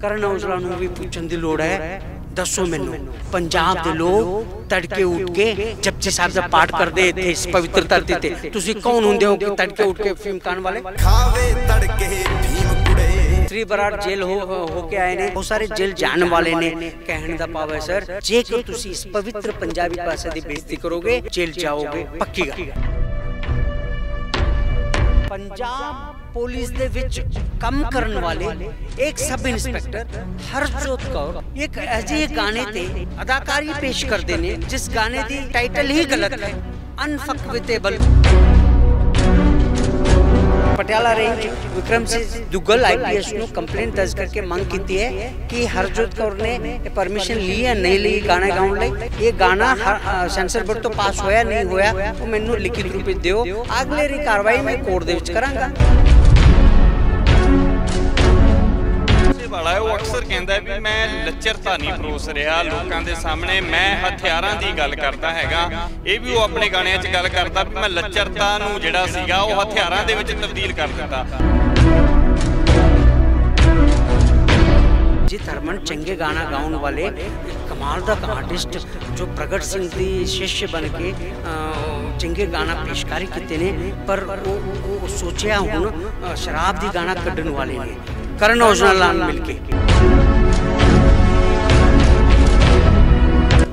ਕਰਨ ਔਜਲਾ ਨੂੰ ਵੀ ਪੁੱਛਣ ਦੀ ਲੋੜ ਹੈ ਦੱਸੋ ਮੈਨੂੰ ਪੰਜਾਬ ਦੇ ਲੋਕ ਤੜਕੇ ਉੱਠ ਕੇ ਜਪਜੀ ਸਾਹਿਬ ਦਾ ਪਾਠ ਕਰਦੇ ਇੱਥੇ ਇਸ ਪਵਿੱਤਰ ਧਰਤੀ ਤੇ ਤੁਸੀਂ ਕੌਣ ਹੁੰਦੇ ਹੋ ਕਿ ਤੜਕੇ ਉੱਠ ਕੇ ਫੀਮ ਕਰਨ ਵਾਲੇ ਖਾਵੇ ਤੜਕੇ ਭੀਮ ਕੁੜੇ ਸ੍ਰੀ ਬਰਾੜ ਜੇਲ ਹੋ ਕੇ ਆਏ ਨੇ ਬਹੁਤ ਸਾਰੇ ਜੇਲ ਜਾਣ ਵਾਲੇ ਨੇ ਕਹਿਣ ਦਾ ਪਾਵੇ ਸਰ ਜੇ ਕਿ ਤੁਸੀਂ ਇਸ ਪਵਿੱਤਰ ਪੰਜਾਬੀ ਪਾਸੇ ਦੀ ਬੇਇੱਜ਼ਤੀ ਕਰੋਗੇ ਜੇਲ ਜਾਓਗੇ ਪੱਕੀ ਗੱਲ ਪੰਜਾਬ ਪੁਲਿਸ ਦੇ ਵਿੱਚ ਕੰਮ ਕਰਨ ਵਾਲੇ ਇੱਕ ਸਬ ਇੰਸਪੈਕਟਰ ਹਰਜੋਤ ਕੌਰ ਇੱਕ ਅਜੀਬ ਗਾਣੇ ਤੇ ਅਦਾਕਾਰੀ ਪੇਸ਼ ਕਰਦੇ ਨੇ ਜਿਸ ਗਾਣੇ ਦੀ ਟਾਈਟਲ ਹੀ ਗਲਤ ਹੈ ਅਨਫਕਵਿਟੇਬਲ ਪਟਿਆਲਾ ਰੇਂਜ ਵਿਕਰਮ ਸਿੰਘ ਦੁੱਗਲ ਆਈਪੀਐਸ ਨੂੰ ਕੰਪਲੇਂਟ ਦਰਜ ਕਰਕੇ ਮੰਗ ਕੀਤੀ ਹੈ ਕਿ ਹਰਜੋਤ ਕੌਰ ਨੇ ਪਰਮਿਸ਼ਨ ਲਈ ਹੈ ਨਹੀਂ ਲਈ ਗਾਣਾ ਗਾਉਣ ਲਈ ਇਹ ਗਾਣਾ ਸੈਂਸਰ ਬੋਰਡ ਤੋਂ ਪਾਸ ਹੋਇਆ ਨਹੀਂ ਹੋਇਆ ਉਹ ਮੈਨੂੰ ਲਿਖਿਤ ਰੂਪ ਵਿੱਚ ਦਿਓ ਅਗਲੇ ਰੀ ਕਾਰਵਾਈ ਮੈਂ ਕੋਰਟ ਦੇ ਵਿੱਚ ਕਰਾਂਗਾ ਵਾਲਾ ਉਹ ਅਕਸਰ ਕਹਿੰਦਾ ਵੀ ਮੈਂ ਲੱਚਰਤਾ ਨਹੀਂ ਪਰੋਸ ਰਿਹਾ ਲੋਕਾਂ ਦੇ ਸਾਹਮਣੇ ਮੈਂ ਹਥਿਆਰਾਂ ਦੀ ਗੱਲ ਕਰਦਾ ਹੈਗਾ ਇਹ ਵੀ ਉਹ ਆਪਣੇ ਗਾਣਿਆਂ 'ਚ ਗੱਲ ਕਰਦਾ ਵੀ ਮੈਂ ਲੱਚਰਤਾ ਨੂੰ ਜਿਹੜਾ ਸੀਗਾ ਉਹ ਹਥਿਆਰਾਂ ਦੇ ਵਿੱਚ ਤਬਦੀਲ ਕਰ ਦਿੱਤਾ ਜੀ ਧਰਮਨ ਚੰਗੇ ਗਾਣਾ ਗਾਉਣ ਵਾਲੇ ਕਮਾਲ ਦਾ ਆਰਟਿਸਟ ਜੋ ਪ੍ਰਗਟ ਸਿੰਘ ਦੀ ਸ਼ਿਸ਼ਯ ਬਣ ਕੇ ਚੰਗੇ ਗਾਣਾ ਪੇਸ਼ਕਾਰੀ ਕੀਤੇ ਨੇ ਪਰ ਉਹ ਸੋਚਿਆ ਹੁਣ ਸ਼ਰਾਬ ਦੀ ਗਾਣਾ ਕੱਢਣ ਵਾਲੇ ਨੇ ਕਰਨ ਔਜਲਾ ਨਾਲ ਮਿਲ ਕੇ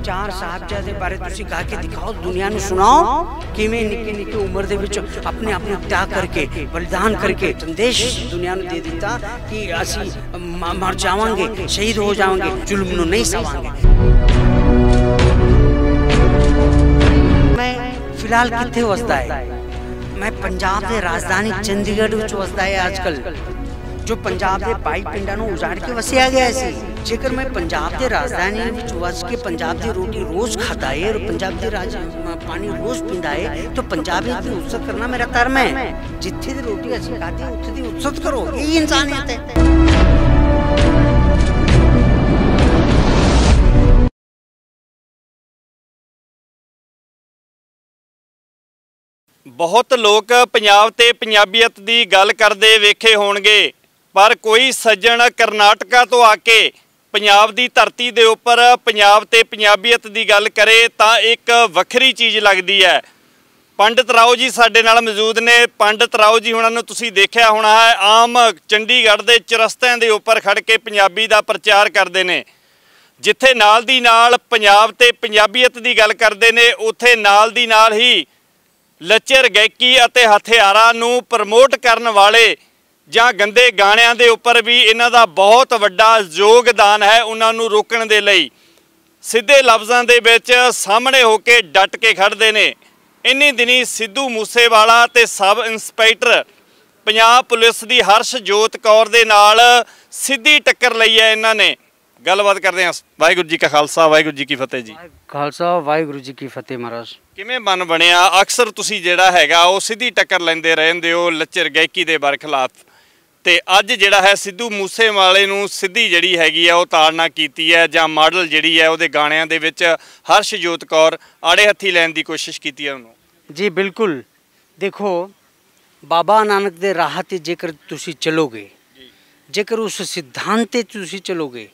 ਚਾਰ ਸਾਹਿਬਜ਼ਾਦੇ ਬਾਰੇ ਤੁਸੀਂ ਗਾ ਕੇ ਦਿਖਾਓ ਦੁਨੀਆ ਨੂੰ ਸੁਣਾਓ ਕਿਵੇਂ ਨਿੱਕੀ ਨਿੱਕੀ ਉਮਰ ਦੇ ਵਿੱਚ ਆਪਣੇ ਆਪ ਨੂੰ ਤਿਆਗ ਕਰਕੇ ਬਲਿਦਾਨ ਕਰਕੇ ਸੰਦੇਸ਼ ਦੁਨੀਆ ਨੂੰ ਦੇ ਦਿੱਤਾ ਕਿ ਅਸੀਂ ਮਰ ਜਾਵਾਂਗੇ ਸ਼ਹੀਦ ਹੋ ਜਾਵਾਂਗੇ ਜ਼ੁਲਮ ਨੂੰ ਨਹੀਂ ਸਹਾਂਗੇ ਮੈਂ ਫਿਲਹਾਲ ਕਿੱਥੇ ਵਸਦਾ ਹੈ ਮੈਂ ਪੰਜਾਬ ਦੇ ਰਾਜਧਾਨੀ ਚੰਡੀਗੜ੍ਹ ਵਿੱਚ ਵਸਦਾ ਹੈ ਅੱਜਕੱਲ ਜੋ ਪੰਜਾਬ ਦੇ 22 ਪਿੰਡਾਂ ਨੂੰ ਉਜਾੜ ਕੇ ਵਸਿਆ ਗਿਆ ਸੀ ਜੇਕਰ ਮੈਂ ਪੰਜਾਬ ਦੇ ਰਾਜਧਾਨੀ ਵਿੱਚ ਵਸ ਕੇ ਪੰਜਾਬ ਦੀ ਰੋਟੀ ਰੋਜ਼ ਖਾਦਾ ਏ ਔਰ ਪੰਜਾਬ ਦੇ ਰਾਜ ਪਾਣੀ ਰੋਜ਼ ਪੀਂਦਾ ਏ ਤਾਂ ਪੰਜਾਬੀ ਦੀ ਉਸਤ ਕਰਨਾ ਮੇਰਾ ਧਰਮ ਹੈ ਜਿੱਥੇ ਦੀ ਰੋਟੀ ਅਸੀਂ ਖਾਦੀ ਉੱਥੇ ਦੀ ਉਸਤ ਕਰੋ ਇਹ ਇਨਸਾਨੀਅਤ ਹੈ ਬਹੁਤ ਲੋਕ ਪੰਜਾਬ ਤੇ ਪੰਜਾਬੀਅਤ ਦੀ ਗੱਲ ਕਰਦੇ ਵੇਖੇ ਹੋਣਗੇ ਪਰ ਕੋਈ ਸੱਜਣ ਕਰਨਾਟਕਾ ਤੋਂ ਆ ਕੇ ਪੰਜਾਬ ਦੀ ਧਰਤੀ ਦੇ ਉੱਪਰ ਪੰਜਾਬ ਤੇ ਪੰਜਾਬੀਅਤ ਦੀ ਗੱਲ ਕਰੇ ਤਾਂ ਇੱਕ ਵੱਖਰੀ ਚੀਜ਼ ਲੱਗਦੀ ਹੈ ਪੰਡਤ ਰਾਓ ਜੀ ਸਾਡੇ ਨਾਲ ਮੌਜੂਦ ਨੇ ਪੰਡਤ ਰਾਓ ਜੀ ਹੁਣਾਂ ਨੂੰ ਤੁਸੀਂ ਦੇਖਿਆ ਹੋਣਾ ਹੈ ਆਮ ਚੰਡੀਗੜ੍ਹ ਦੇ ਚਰਸਤਿਆਂ ਦੇ ਉੱਪਰ ਖੜ ਕੇ ਪੰਜਾਬੀ ਦਾ ਪ੍ਰਚਾਰ ਕਰਦੇ ਨੇ ਜਿੱਥੇ ਨਾਲ ਦੀ ਨਾਲ ਪੰਜਾਬ ਤੇ ਪੰਜਾਬੀਅਤ ਦੀ ਗੱਲ ਕਰਦੇ ਨੇ ਉੱਥੇ ਨਾਲ ਦੀ ਨਾਲ ਹੀ ਲੱਚਰ ਗੈਕੀ ਅਤੇ ਹਥਿਆਰਾਂ ਨੂੰ ਪ੍ਰਮੋਟ ਕਰਨ ਵਾਲੇ ਜਾਂ ਗੰਦੇ ਗਾਣਿਆਂ ਦੇ ਉੱਪਰ ਵੀ ਇਹਨਾਂ ਦਾ ਬਹੁਤ ਵੱਡਾ ਯੋਗਦਾਨ ਹੈ ਉਹਨਾਂ ਨੂੰ ਰੋਕਣ ਦੇ ਲਈ ਸਿੱਧੇ ਲਫ਼ਜ਼ਾਂ ਦੇ ਵਿੱਚ ਸਾਹਮਣੇ ਹੋ ਕੇ ਡਟ ਕੇ ਖੜਦੇ ਨੇ ਇੰਨੀ ਦਿਨੀ ਸਿੱਧੂ ਮੂਸੇਵਾਲਾ ਤੇ ਸਬ ਇੰਸਪੈਕਟਰ ਪੰਜਾਬ ਪੁਲਿਸ ਦੀ ਹਰਸ਼ਜੋਤ ਕੌਰ ਦੇ ਨਾਲ ਸਿੱਧੀ ਟੱਕਰ ਲਈ ਹੈ ਇਹਨਾਂ ਨੇ ਗੱਲਬਾਤ ਕਰਦੇ ਹਾਂ ਵਾਹਿਗੁਰੂ ਜੀ ਕਾ ਖਾਲਸਾ ਵਾਹਿਗੁਰੂ ਜੀ ਕੀ ਫਤਿਹ ਜੀ ਖਾਲਸਾ ਵਾਹਿਗੁਰੂ ਜੀ ਕੀ ਫਤਿਹ ਮਹਾਰਾਜ ਕਿਵੇਂ ਮਨ ਬਣਿਆ ਅਕਸਰ ਤੁਸੀਂ ਜਿਹੜਾ ਹੈਗਾ ਉਹ ਸਿੱਧੀ ਟੱਕਰ ਲੈਂਦੇ ਰਹਿੰਦੇ ਹੋ ਲੱਚਰ ਗਾਇਕੀ ਦੇ ਬਰਖਲਾਫ ਤੇ ਅੱਜ ਜਿਹੜਾ ਹੈ ਸਿੱਧੂ ਮੂਸੇਵਾਲੇ ਨੂੰ ਸਿੱਧੀ ਜਿਹੜੀ ਹੈਗੀ ਆ ਉਹ ਤਾੜਨਾ ਕੀਤੀ ਹੈ ਜਾਂ ਮਾਡਲ ਜਿਹੜੀ ਹੈ ਉਹਦੇ ਗਾਣਿਆਂ ਦੇ ਵਿੱਚ ਹਰਸ਼ਜੋਤ ਕੌਰ ਆੜੇ ਹੱਥੀ ਲੈਣ ਦੀ ਕੋਸ਼ਿਸ਼ ਕੀਤੀ ਹੈ ਉਹਨੂੰ ਜੀ ਬਿਲਕੁਲ ਦੇਖੋ ਬਾਬਾ ਨਾਨਕ ਦੇ ਰਾਹ ਤੇ ਜੇਕਰ ਤੁਸੀਂ ਚਲੋਗੇ ਜੇਕਰ ਉਸ ਸਿਧਾਂਤ ਤੇ ਤੁਸੀਂ ਚਲੋਗੇ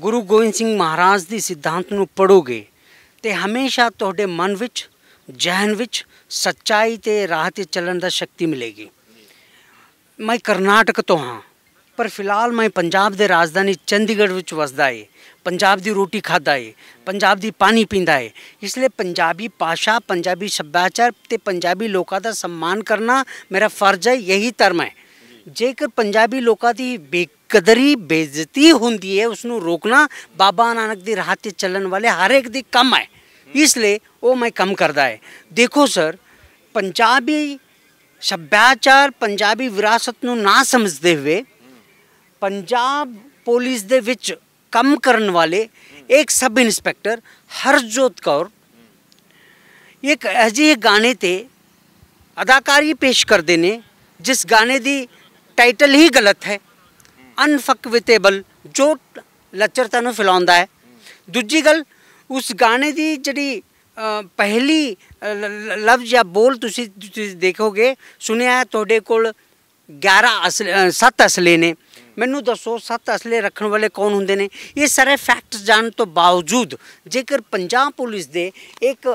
ਗੁਰੂ ਗੋਬਿੰਦ ਸਿੰਘ ਮਹਾਰਾਜ ਦੀ ਸਿਧਾਂਤ ਨੂੰ ਪੜੋਗੇ ਤੇ ਹਮੇਸ਼ਾ ਤੁਹਾਡੇ ਮਨ ਵਿੱਚ ਜਹਨ ਵਿੱਚ ਸੱਚਾਈ ਤੇ ਰਾਹ ਤੇ ਚੱਲਣ ਦਾ ਸ਼ਕਤੀ ਮਿਲੇਗੀ ਮੈਂ ਕਰਨਾਟਕ ਤੋਂ ਹਾਂ ਪਰ ਫਿਲਹਾਲ ਮੈਂ ਪੰਜਾਬ ਦੇ ਰਾਜਧਾਨੀ ਚੰਡੀਗੜ੍ਹ ਵਿੱਚ ਵਸਦਾ ਏ ਪੰਜਾਬ ਦੀ ਰੋਟੀ ਖਾਦਾ ਏ ਪੰਜਾਬ ਦੀ ਪਾਣੀ ਪੀਂਦਾ ਏ ਇਸ ਲਈ ਪੰਜਾਬੀ ਪਾਸ਼ਾ ਪੰਜਾਬੀ ਸੱਭਿਆਚਾਰ ਤੇ ਪੰਜਾਬੀ ਲੋਕਾਂ ਦਾ ਸਨਮਾਨ ਕਰਨਾ ਮੇਰਾ ਫਰਜ਼ ਹੈ ਯਹੀ ਧਰਮ ਹੈ ਜੇਕਰ ਪੰਜਾਬੀ ਲੋਕਾਂ ਦੀ ਬੇਕਦਰੀ ਬੇਇੱਜ਼ਤੀ ਹੁੰਦੀ ਹੈ ਉਸ ਨੂੰ ਰੋਕਣਾ ਬਾਬਾ ਨਾਨਕ ਦੀ ਰਾਹ ਤੇ ਚੱਲਣ ਵਾਲੇ ਹਰ ਇੱਕ ਦੀ ਕੰਮ ਹੈ ਇਸ ਲਈ ਉਹ ਮੈਂ ਕੰਮ ਕਰਦਾ ਹੈ ਦੇਖੋ ਸਰ ਪੰਜਾਬੀ ਸੱਭਿਆਚਾਰ ਪੰਜਾਬੀ ਵਿਰਾਸਤ ਨੂੰ ਨਾ ਸਮਝਦੇ ਹੋਏ ਪੰਜਾਬ ਪੁਲਿਸ ਦੇ ਵਿੱਚ ਕੰਮ ਕਰਨ ਵਾਲੇ ਇੱਕ ਸਬ ਇੰਸਪੈਕਟਰ ਹਰਜੋਤ ਕੌਰ ਇੱਕ ਅਜੀਬ ਗਾਣੇ ਤੇ ਅਦਾਕਾਰੀ ਪੇਸ਼ ਕਰਦੇ ਨੇ ਜਿਸ ਗਾਣੇ ਦੀ ਟਾਈਟਲ ਹੀ ਗਲਤ ਹੈ ਅਨਫਕਵਿਟੇਬਲ ਜੋ ਲੱਚਰਤਾ ਨੂੰ ਫਿਲਾਉਂਦਾ ਹੈ ਦੂਜੀ ਗੱਲ ਉਸ ਗਾਣੇ ਦੀ ਜਿਹੜੀ ਪਹਿਲੀ ਲਫ਼ਜ਼ ਜਾਂ ਬੋਲ ਤੁਸੀਂ ਦੇਖੋਗੇ ਸੁਣਿਆ ਤੁਹਾਡੇ ਕੋਲ 11 ਸੱਤ 7 ਅਸਲੇ ਨੇ ਮੈਨੂੰ ਦੱਸੋ 7 ਅਸਲੇ ਰੱਖਣ ਵਾਲੇ ਕੌਣ ਹੁੰਦੇ ਨੇ ਇਹ ਸਾਰੇ ਫੈਕਟਸ ਜਾਣ ਤੋਂ ਬਾਵਜੂਦ ਜੇਕਰ ਪੰਜਾਬ ਪੁਲਿਸ ਦੇ ਇੱਕ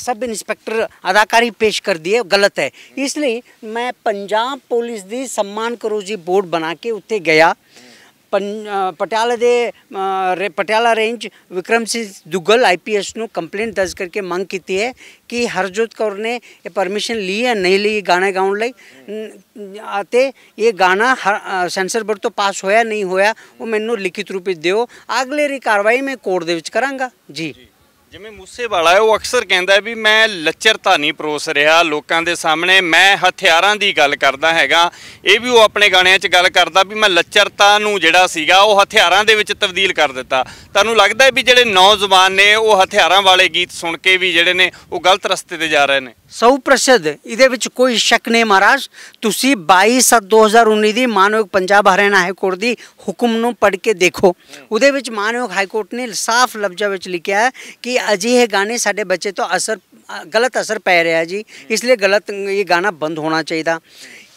ਸਬ ਇਨਸਪੈਕਟਰ ਅਦਾਕਾਰੀ ਪੇਸ਼ ਕਰਦੀ ਹੈ ਗਲਤ ਹੈ ਇਸ ਲਈ ਮੈਂ ਪੰਜਾਬ ਪੁਲਿਸ ਦੀ ਸਨਮਾਨ ਕਰੋ ਜੀ ਬੋਰਡ ਬਣਾ ਕੇ ਉੱਤੇ ਗਿਆ ਪਟਿਆਲਾ ਦੇ ਪਟਿਆਲਾ ਰੇਂਜ ਵਿਕਰਮ ਸਿੰਘ ਦੁੱਗਲ ਆਈਪੀਐਸ ਨੂੰ ਕੰਪਲੇਂਟ ਦਰਜ ਕਰਕੇ ਮੰਗ ਕੀਤੀ ਹੈ ਕਿ ਹਰਜੋਤ ਕੌਰ ਨੇ ਇਹ ਪਰਮਿਸ਼ਨ ਲਈ ਹੈ ਨਹੀਂ ਲਈ ਗਾਣਾ ਗਾਉਣ ਲਈ ਅਤੇ ਇਹ ਗਾਣਾ ਸੈਂਸਰ ਬੋਰਡ ਤੋਂ ਪਾਸ ਹੋਇਆ ਨਹੀਂ ਹੋਇਆ ਉਹ ਮੈਨੂੰ ਲਿਖਿਤ ਰੂਪ ਵਿੱਚ ਦਿਓ ਅਗਲੇ ਰੀ ਕਾਰਵਾਈ ਮੈਂ ਕੋਰਟ ਦੇ ਵਿੱਚ ਕਰਾਂਗਾ ਜੀ ਜਿਵੇਂ ਮੂਸੇ ਵਾਲਾ ਉਹ ਅਕਸਰ ਕਹਿੰਦਾ ਵੀ ਮੈਂ ਲੱਚਰਤਾ ਨਹੀਂ ਪਰੋਸ ਰਿਹਾ ਲੋਕਾਂ ਦੇ ਸਾਹਮਣੇ ਮੈਂ ਹਥਿਆਰਾਂ ਦੀ ਗੱਲ ਕਰਦਾ ਹੈਗਾ ਇਹ ਵੀ ਉਹ ਆਪਣੇ ਗਾਣਿਆਂ 'ਚ ਗੱਲ ਕਰਦਾ ਵੀ ਮੈਂ ਲੱਚਰਤਾ ਨੂੰ ਜਿਹੜਾ ਸੀਗਾ ਉਹ ਹਥਿਆਰਾਂ ਦੇ ਵਿੱਚ ਤਬਦੀਲ ਕਰ ਦਿੱਤਾ ਤੁਹਾਨੂੰ ਲੱਗਦਾ ਵੀ ਜਿਹੜੇ ਨੌਜਵਾਨ ਨੇ ਉਹ ਹਥਿਆਰਾਂ ਵਾਲੇ ਗੀਤ ਸੁਣ ਕੇ ਵੀ ਜਿਹੜੇ ਨੇ ਉਹ ਗਲਤ ਰਸਤੇ ਤੇ ਜਾ ਰਹੇ ਨੇ ਸਭ ਪ੍ਰਸਿੱਧ ਇਹਦੇ ਵਿੱਚ ਕੋਈ ਸ਼ੱਕ ਨਹੀਂ ਮਹਾਰਾਜ ਤੁਸੀਂ 22 ਸਤ 2019 ਦੀ ਮਾਨਵਕ ਪੰਜਾਬ ਹਰਿਆਣਾ ਹਾਈ ਕੋਰਟ ਦੀ ਹੁਕਮ ਨੂੰ ਪੜ੍ਹ ਕੇ ਦੇਖੋ ਉਹਦੇ ਵਿੱਚ ਮਾਨਵਕ ਹਾਈ ਕੋਰਟ ਨੇ ਸਾਫ਼ ਲਫ਼ਜ਼ਾਂ ਵਿੱਚ ਲਿਖਿਆ ਹੈ ਕਿ ਅਜਿਹੇ ਗਾਣੇ ਸਾਡੇ ਬੱਚੇ ਤੋਂ ਅਸਰ ਗਲਤ ਅਸਰ ਪੈ ਰਿਹਾ ਜੀ ਇਸ ਲਈ ਗਲਤ ਇਹ ਗਾਣਾ ਬੰਦ ਹੋਣਾ ਚਾਹੀਦਾ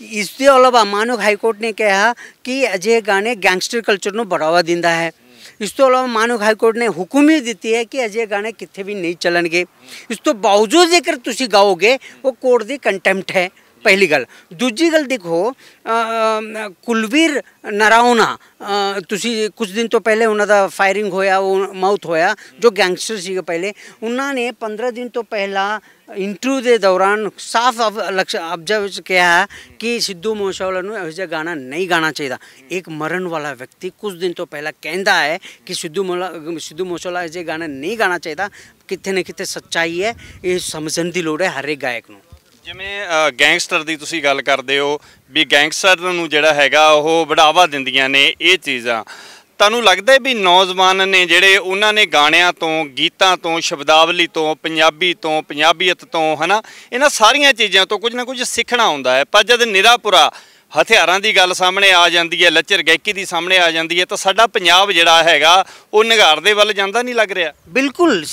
ਇਸ ਦੇ ਅਲਾਵਾ ਮਾਨਵਕ ਹਾਈ ਕੋਰਟ ਨੇ ਕਿਹਾ ਕਿ ਅਜਿਹੇ ਗਾਣੇ ਗੈਂਗਸਟਰ ਕਲਚਰ ਨੂੰ ਬੜਾਵਾ ਦਿੰਦਾ ਹੈ ਇਸ ਤੋਂ ਇਲਾਵਾ ਮਾਨੁਖ ਹਾਈ ਕੋਰਟ ਨੇ ਹੁਕਮ ਹੀ ਦਿੱਤੀ ਹੈ ਕਿ ਅਜੇ ਗਾਣੇ ਕਿੱਥੇ ਵੀ ਨਹੀਂ ਚੱਲਣਗੇ ਇਸ ਤੋਂ ਬਾਵਜੂਦ ਜੇਕਰ ਤੁਸੀਂ ਗਾਓਗੇ ਉਹ ਕੋਰਟ ਦੀ ਕੰਟੈਂਪਟ ਹੈ ਪਹਿਲੀ ਗੱਲ ਦੂਜੀ ਗੱਲ ਦੇਖੋ ਕੁਲਵੀਰ ਨਰਾਉਣਾ ਤੁਸੀਂ ਕੁਝ ਦਿਨ ਤੋਂ ਪਹਿਲੇ ਉਹਨਾਂ ਦਾ ਫਾਇਰਿੰਗ ਹੋਇਆ ਉਹ ਮੌਤ ਹੋਇਆ ਜੋ ਗੈਂਗਸਟਰ ਸੀਗਾ ਪਹਿਲੇ ਉਹਨਾਂ ਨੇ 15 ਦਿਨ ਤੋਂ ਪਹਿਲਾਂ ਇੰਟਰਵਿਊ ਦੇ ਦੌਰਾਨ ਸਾਫ਼ ਅਬਜ਼ਰਵ ਕਿਹਾ ਕਿ ਸਿੱਧੂ ਮੂਸੇਵਾਲਾ ਨੂੰ ਇਹੋ ਜਿਹਾ ਗਾਣਾ ਨਹੀਂ ਗਾਣਾ ਚਾਹੀਦਾ ਇੱਕ ਮਰਨ ਵਾਲਾ ਵਿਅਕਤੀ ਕੁਝ ਦਿਨ ਤੋਂ ਪਹਿਲਾਂ ਕਹਿੰਦਾ ਹੈ ਕਿ ਸਿੱਧੂ ਮੂਲਾ ਸਿੱਧੂ ਮੂਸੇਵਾਲਾ ਇਹ ਗਾਣਾ ਨਹੀਂ ਗਾਣਾ ਚਾਹੀਦਾ ਕਿੱਥੇ ਨਾ ਕਿੱਥੇ ਸੱਚਾਈ ਹੈ ਇਹ ਸਮਝਣ ਦੀ ਲੋੜ ਹੈ ਹਰੇਕ ਗਾਇਕ ਨੂੰ ਜਿਵੇਂ ਗੈਂਗਸਟਰ ਦੀ ਤੁਸੀਂ ਗੱਲ ਕਰਦੇ ਹੋ ਵੀ ਗੈਂਗਸਟਰ ਨੂੰ ਜਿਹੜਾ ਹੈਗਾ ਉਹ ਵਡਾਵਾ ਦਿੰਦੀਆਂ ਨੇ ਇਹ ਚੀਜ਼ਾਂ ਤੁਹਾਨੂੰ ਲੱਗਦਾ ਹੈ ਵੀ ਨੌਜਵਾਨ ਨੇ ਜਿਹੜੇ ਉਹਨਾਂ ਨੇ ਗਾਣਿਆਂ ਤੋਂ ਗੀਤਾਂ ਤੋਂ ਸ਼ਬਦਾਵਲੀ ਤੋਂ ਪੰਜਾਬੀ ਤੋਂ ਪੰਜਾਬੀਅਤ ਤੋਂ ਹਨਾ ਇਹਨਾਂ ਸਾਰੀਆਂ ਚੀਜ਼ਾਂ ਤੋਂ ਕੁਝ ਨਾ ਕੁਝ ਸਿੱਖਣਾ ਹੁੰਦਾ ਹੈ ਪਰ ਜਦ ਨਿਰਾਪੁਰਾ ਹਥਿਆਰਾਂ ਦੀ ਗੱਲ ਸਾਹਮਣੇ ਆ ਜਾਂਦੀ ਹੈ ਲੱਚਰ ਗਾਇਕੀ ਦੀ ਸਾਹਮਣੇ ਆ ਜਾਂਦੀ ਹੈ ਤਾਂ ਸਾਡਾ ਪੰਜਾਬ ਜਿਹੜਾ ਹੈਗਾ ਉਹ ਨਿਗਾਰ ਦੇ ਵੱਲ ਜਾਂਦਾ ਨਹੀਂ ਲੱਗ ਰਿਹਾ ਬਿਲਕੁਲ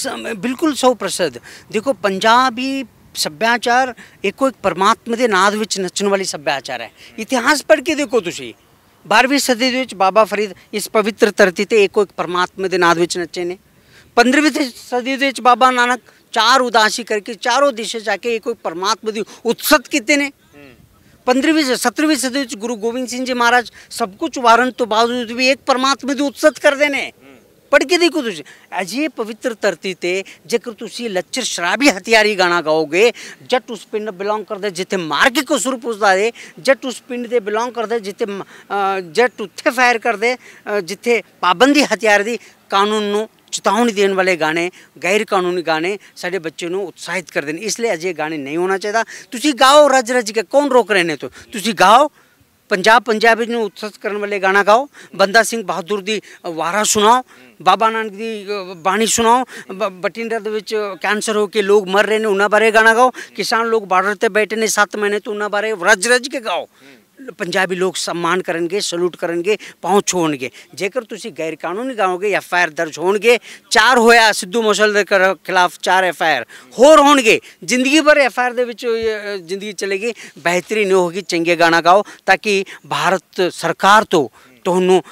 ਬਿਲਕੁਲ 100% ਦੇਖੋ ਪੰਜਾਬੀ ਸੱਭਿਆਚਾਰ ਇੱਕੋ ਇੱਕ ਪਰਮਾਤਮਾ ਦੇ ਨਾਦ ਵਿੱਚ ਨੱਚਣ ਵਾਲੀ ਸੱਭਿਆਚਾਰ ਹੈ ਇਤਿਹਾਸ ਪੜ੍ਹ ਕੇ ਦੇਖੋ ਤੁਸੀਂ बारहवीं सदी के बाबा फरीद इस पवित्र धरती से एको एक परमात्मा के नाद में नचे ने पंद्रहवीं सदी के बाबा नानक चार उदासी करके चारों दिशा जाके एक परमात्मा की उत्सत किए ने पंद्रहवीं सत्रहवीं सदी गुरु गोबिंद सिंह जी महाराज सब कुछ वारण तो बावजूद भी एक परमात्मा की उत्सत करते हैं ਪੜ ਕੇ ਦੇਖੋ ਤੁਸੀਂ ਅਜੇ ਪਵਿੱਤਰ ਧਰਤੀ ਤੇ ਜੇਕਰ ਤੁਸੀਂ ਲੱਚਰ ਸ਼ਰਾਬੀ ਹਥਿਆਰੀ ਗਾਣਾ ਗਾਓਗੇ ਜੱਟ ਉਸ ਪਿੰਡ ਬਿਲੋਂਗ ਕਰਦਾ ਜਿੱਥੇ ਮਾਰ ਕੇ ਕਸੂਰ ਪੁੱਛਦਾ ਏ ਜੱਟ ਉਸ ਪਿੰਡ ਦੇ ਬਿਲੋਂਗ ਕਰਦਾ ਜਿੱਥੇ ਜੱਟ ਉੱਥੇ ਫਾਇਰ ਕਰਦੇ ਜਿੱਥੇ ਪਾਬੰਦੀ ਹਥਿਆਰ ਦੀ ਕਾਨੂੰਨ ਨੂੰ ਚੇਤਾਵਨੀ ਦੇਣ ਵਾਲੇ ਗਾਣੇ ਗੈਰ ਕਾਨੂੰਨੀ ਗਾਣੇ ਸਾਡੇ ਬੱਚੇ ਨੂੰ ਉਤਸ਼ਾਹਿਤ ਕਰਦੇ ਨੇ ਇਸ ਲਈ ਅਜੇ ਗਾਣੇ ਨਹੀਂ ਹੋਣਾ ਚਾਹੀਦਾ ਤੁਸੀਂ ਗਾਓ ਰਜ ਰਜ ਕੇ ਕੌਣ ਰੋਕ ਰਹੇ ਨੇ ਤੋ ਤੁਸੀਂ ਗਾਓ ਪੰਜਾਬ ਪੰਜਾਬ ਨੂੰ ਉਤਸ਼ਾਹਿਤ ਕਰਨ ਵਾਲੇ ਗਾਣਾ ਗਾਓ ਬੰਦਾ ਸਿੰਘ ਬਹਾਦਰ ਦੀ ਵਾਰਾ ਸੁਣਾਓ ਬਾਬਾ ਨਾਨਕ ਦੀ ਬਾਣੀ ਸੁਣਾਓ ਬਟਿੰਡਾ ਦੇ ਵਿੱਚ ਕੈਂਸਰ ਹੋ ਕੇ ਲੋਕ ਮਰ ਰਹੇ ਨੇ ਉਹਨਾਂ ਬਾਰੇ ਗਾਣਾ ਗਾਓ ਕਿਸਾਨ ਲੋਕ ਬਾਰਡਰ ਤੇ ਬੈਠੇ ਨੇ 7 ਮਹੀਨੇ ਤੋਂ ਉਹਨਾਂ ਬਾਰੇ ਰਜ ਰਜ ਕੇ ਗਾਓ ਪੰਜਾਬੀ ਲੋਕ ਸਨਮਾਨ ਕਰਨਗੇ ਸਲੂਟ ਕਰਨਗੇ ਪਾਉਂ ਛੋਣਗੇ ਜੇਕਰ ਤੁਸੀਂ ਗੈਰ ਕਾਨੂੰਨੀ ਗਾਓਗੇ ਐਫ ਆਰ ਦਰਜ ਹੋਣਗੇ ਚਾਰ ਹੋਇਆ ਸਿੱਧੂ ਮੋਸਲ ਦੇ ਖਿਲਾਫ ਚਾਰ ਐਫ ਆਰ ਹੋਰ ਹੋਣਗੇ ਜ਼ਿੰਦਗੀ ਭਰ ਐਫ ਆਰ ਦੇ ਵਿੱਚ ਜ਼ਿੰਦਗੀ ਚਲੇਗੀ ਬਿਹਤਰੀਨ ਹੋਗੀ ਚੰਗੇ ਗਾਣਾ ਗਾਓ ਤਾਂ ਕਿ ਭਾਰਤ ਸਰਕਾਰ ਤੋਂ ਤੁਹਾਨੂੰ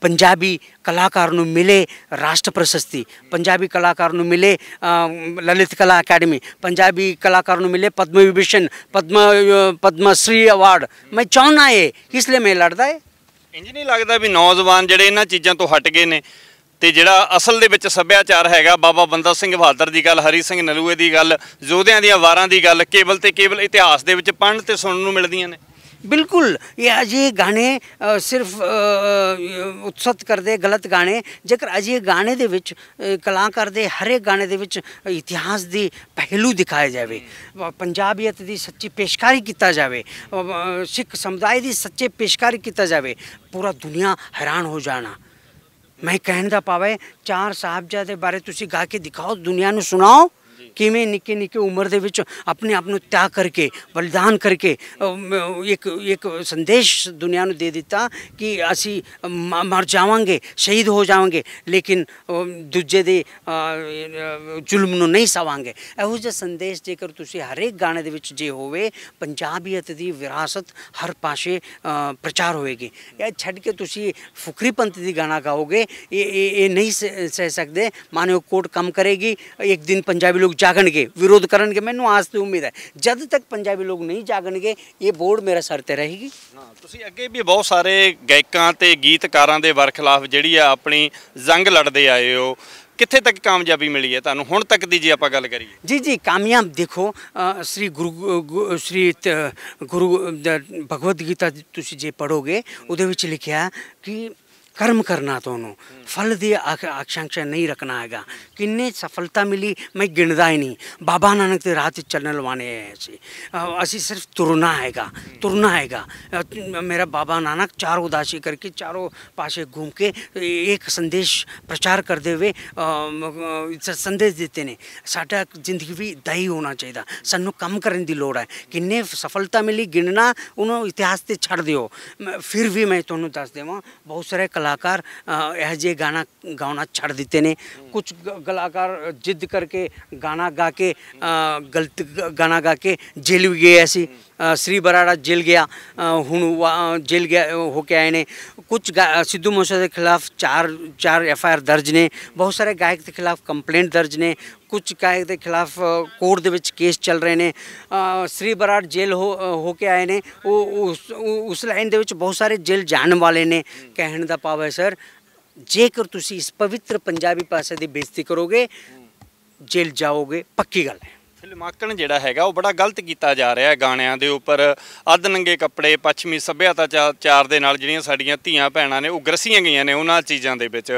ਪੰਜਾਬੀ ਕਲਾਕਾਰ ਨੂੰ ਮਿਲੇ ਰਾਸ਼ਟਰ ਪ੍ਰਸ਼ਸਤੀ ਪੰਜਾਬੀ ਕਲਾਕਾਰ ਨੂੰ ਮਿਲੇ ਲਲਿਤ ਕਲਾ ਅਕੈਡਮੀ ਪੰਜਾਬੀ ਕਲਾਕਾਰ ਨੂੰ ਮਿਲੇ ਪਦਮ ਵਿਭੂਸ਼ਣ ਪਦਮ ਪਦਮ ਸ੍ਰੀ ਅਵਾਰਡ ਮੈਂ ਚਾਹੁੰਦਾ ਏ ਕਿਸ ਲਈ ਮੈਂ ਲੜਦਾ ਏ ਇੰਜ ਨਹੀਂ ਲੱਗਦਾ ਵੀ ਨੌਜਵਾਨ ਜਿਹੜੇ ਇਹਨਾਂ ਚੀਜ਼ਾਂ ਤੋਂ ਹਟ ਗਏ ਨੇ ਤੇ ਜਿਹੜਾ ਅਸਲ ਦੇ ਵਿੱਚ ਸੱਭਿਆਚਾਰ ਹੈਗਾ ਬਾਬਾ ਬੰਦਾ ਸਿੰਘ ਬਹਾਦਰ ਦੀ ਗੱਲ ਹਰੀ ਸਿੰਘ ਨਲੂਏ ਦੀ ਗੱਲ ਜੋਧਿਆਂ ਦੀਆਂ ਵਾਰਾਂ ਦੀ ਗੱਲ ਕੇਵਲ ਤੇ ਕੇਵਲ ਇਤਿਹਾਸ ਦੇ ਵਿੱਚ ਪੜਨ ਤੇ ਸੁਣਨ ਨੂੰ ਮਿਲਦੀਆਂ ਨੇ ਬਿਲਕੁਲ ਇਹ ਅਜੇ ਗਾਣੇ ਸਿਰਫ ਉਤਸਤ ਕਰਦੇ ਗਲਤ ਗਾਣੇ ਜੇਕਰ ਅਜੀ ਗਾਣੇ ਦੇ ਵਿੱਚ ਕਲਾਕਾਰ ਦੇ ਹਰੇ ਗਾਣੇ ਦੇ ਵਿੱਚ ਇਤਿਹਾਸ ਦੀ ਪਹਿਲੂ ਦਿਖਾਇਆ ਜਾਵੇ ਪੰਜਾਬੀਅਤ ਦੀ ਸੱਚੀ ਪੇਸ਼ਕਾਰੀ ਕੀਤਾ ਜਾਵੇ ਸਿੱਖ ਸਮੁਦਾਇ ਦੀ ਸੱਚੇ ਪੇਸ਼ਕਾਰੀ ਕੀਤਾ ਜਾਵੇ ਪੂਰਾ ਦੁਨੀਆ ਹੈਰਾਨ ਹੋ ਜਾਣਾ ਮੈਂ ਕਹਿਣ ਦਾ ਪਾਵੇ ਚਾਰ ਸਾਹਿਬਜ਼ਾਦੇ ਬਾਰੇ ਤੁਸੀਂ ਗਾ ਕੇ ਦਿਖਾਓ ਦੁਨੀਆ ਨੂੰ ਸੁਣਾਓ ਕਿਵੇਂ ਨਿੱਕੇ ਨਿੱਕੇ ਉਮਰ ਦੇ ਵਿੱਚ ਆਪਣੇ ਆਪ ਨੂੰ ਤਿਆਗ ਕਰਕੇ ਬਲਿਦਾਨ ਕਰਕੇ ਇੱਕ ਇੱਕ ਸੰਦੇਸ਼ ਦੁਨੀਆ ਨੂੰ ਦੇ ਦਿੱਤਾ ਕਿ ਅਸੀਂ ਮਰ ਜਾਵਾਂਗੇ ਸ਼ਹੀਦ ਹੋ ਜਾਵਾਂਗੇ ਲੇਕਿਨ ਦੂਜੇ ਦੇ ਜ਼ੁਲਮ ਨੂੰ ਨਹੀਂ ਸਵਾਂਗੇ ਇਹੋ ਜਿਹਾ ਸੰਦੇਸ਼ ਜੇਕਰ ਤੁਸੀਂ ਹਰੇਕ ਗਾਣੇ ਦੇ ਵਿੱਚ ਜੇ ਹੋਵੇ ਪੰਜਾਬੀਅਤ ਦੀ ਵਿਰਾਸਤ ਹਰ ਪਾਸੇ ਪ੍ਰਚਾਰ ਹੋਏਗੀ ਇਹ ਛੱਡ ਕੇ ਤੁਸੀਂ ਫੁਕਰੀ ਪੰਥ ਦੀ ਗਾਣਾ ਗਾਓਗੇ ਇਹ ਇਹ ਨਹੀਂ ਸਹਿ ਸਕਦੇ ਮਾਨੇ ਕੋਟ ਕੰਮ ਕਰੇਗੀ ਇੱਕ ਦਿਨ ਪੰਜਾਬੀ ਲੋਕ ਜਾਗਣਗੇ ਵਿਰੋਧ ਕਰਨਗੇ ਮੈਨੂੰ ਆਸ ਤੇ ਉਮੀਦ ਹੈ ਜਦ ਤੱਕ ਪੰਜਾਬੀ ਲੋਕ ਨਹੀਂ ਜਾਗਣਗੇ ਇਹ ਬੋਰਡ ਮੇਰਾ ਸਰ ਤੇ ਰਹੇਗੀ ਤੁਸੀਂ ਅੱਗੇ ਵੀ ਬਹੁਤ ਸਾਰੇ ਗਾਇਕਾਂ ਤੇ ਗੀਤਕਾਰਾਂ ਦੇ ਵਰਖਲਾਫ ਜਿਹੜੀ ਆ ਆਪਣੀ ਜੰਗ ਲੜਦੇ ਆਏ ਹੋ ਕਿੱਥੇ ਤੱਕ ਕਾਮਯਾਬੀ ਮਿਲੀ ਹੈ ਤੁਹਾਨੂੰ ਹੁਣ ਤੱਕ ਦੀ ਜੇ ਆਪਾਂ ਗੱਲ ਕਰੀਏ ਜੀ ਜੀ ਕਾਮਯਾਬ ਦੇਖੋ ਸ੍ਰੀ ਗੁਰੂ ਸ੍ਰੀ ਗੁਰੂ ਭਗਵਦ ਗੀਤਾ ਤੁਸੀਂ ਜੇ ਪੜੋਗੇ ਉਹਦੇ ਵਿੱਚ ਲਿਖਿਆ ਕਿ कर्म करना दोनों फल दे आकांक्षा नहीं रखना है किन्ने सफलता मिली मैं गिणदा ही नहीं बाबा नानक के राह चलने लवाने ऐसे असी सिर्फ तुरना हैगा तुरना हैगा मेरा बाबा नानक चार उदासी करके चारों पासे घूम के एक संदेश प्रचार करते हुए संदेश देते ने साडा जिंदगी भी दही होना चाहिए सू कम करने की लड़ है किन्ने सफलता मिली गिनना उन्होंने इतिहास से छड़ दियो फिर भी मैं तुम्हें दस देव बहुत सारे कला ਕਲਾਕਾਰ ਇਹ ਜੇ ਗਾਣਾ ਗਾਉਣਾ ਛੱਡ ਦਿੱਤੇ ਨੇ ਕੁਝ ਕਲਾਕਾਰ ਜਿੱਦ ਕਰਕੇ ਗਾਣਾ ਗਾ ਕੇ ਗਲਤ ਗਾਣਾ ਗਾ ਕੇ ਜੇਲ ਵੀ ਗਏ ਸੀ ਸ੍ਰੀ ਬਰਾੜਾ ਜੇਲ੍ਹ ਗਿਆ ਹੁਣ ਜੇਲ੍ਹ ਗਿਆ ਹੋ ਕੇ ਆਏ ਨੇ कुछ सिद्धू मूसा के खिलाफ 4 चार एफआईआर ਦਰਜ ਨੇ ਬਹੁਤ ਸਾਰੇ ਗਾਇਕ ਦੇ ਖਿਲਾਫ ਕੰਪਲੇਂਟ ਦਰਜ ਨੇ ਕੁਝ ਗਾਇਕ ਦੇ ਖਿਲਾਫ ਕੋਰਟ ਦੇ ਵਿੱਚ ਕੇਸ ਚੱਲ ਰਹੇ ਨੇ ਸ੍ਰੀ ਬਰਾੜ ਜੇਲ ਹੋ ਕੇ ਆਏ ਨੇ ਉਹ ਉਸ ਲਾਈਨ ਦੇ ਵਿੱਚ ਬਹੁਤ ਸਾਰੇ ਜੇਲ ਜਾਣ ਵਾਲੇ ਨੇ ਕਹਿਣ ਦਾ ਪਾਵ ਹੈ ਸਰ ਜੇਕਰ ਤੁਸੀਂ ਇਸ ਪਵਿੱਤਰ ਪੰਜਾਬੀ ਪਾਸੇ ਦੀ ਬੇਇੱਜ਼ਤੀ ਕਰੋਗੇ ਜੇਲ ਜਾਓਗੇ ਪੱਕੀ ਗੱਲ ਹੈ ਫਿਲਮਾਕਣ ਜਿਹੜਾ ਹੈਗਾ ਉਹ ਬੜਾ ਗਲਤ ਕੀਤਾ ਜਾ ਰਿਹਾ ਹੈ ਗਾਣਿਆਂ ਦੇ ਉੱਪਰ ਅੱਧ ਨੰਗੇ ਕੱਪੜੇ ਪੱਛਮੀ ਸੱਭਿਆਤਾ ਚਾਰ ਦੇ ਨਾਲ ਜਿਹੜੀਆਂ ਸਾਡੀਆਂ ਧੀਆਂ ਭੈਣਾਂ ਨੇ ਉਹ ਗਰਸੀਆਂ ਗਈਆਂ ਨੇ ਉਹਨਾਂ ਚੀਜ਼ਾਂ ਦੇ ਵਿੱਚ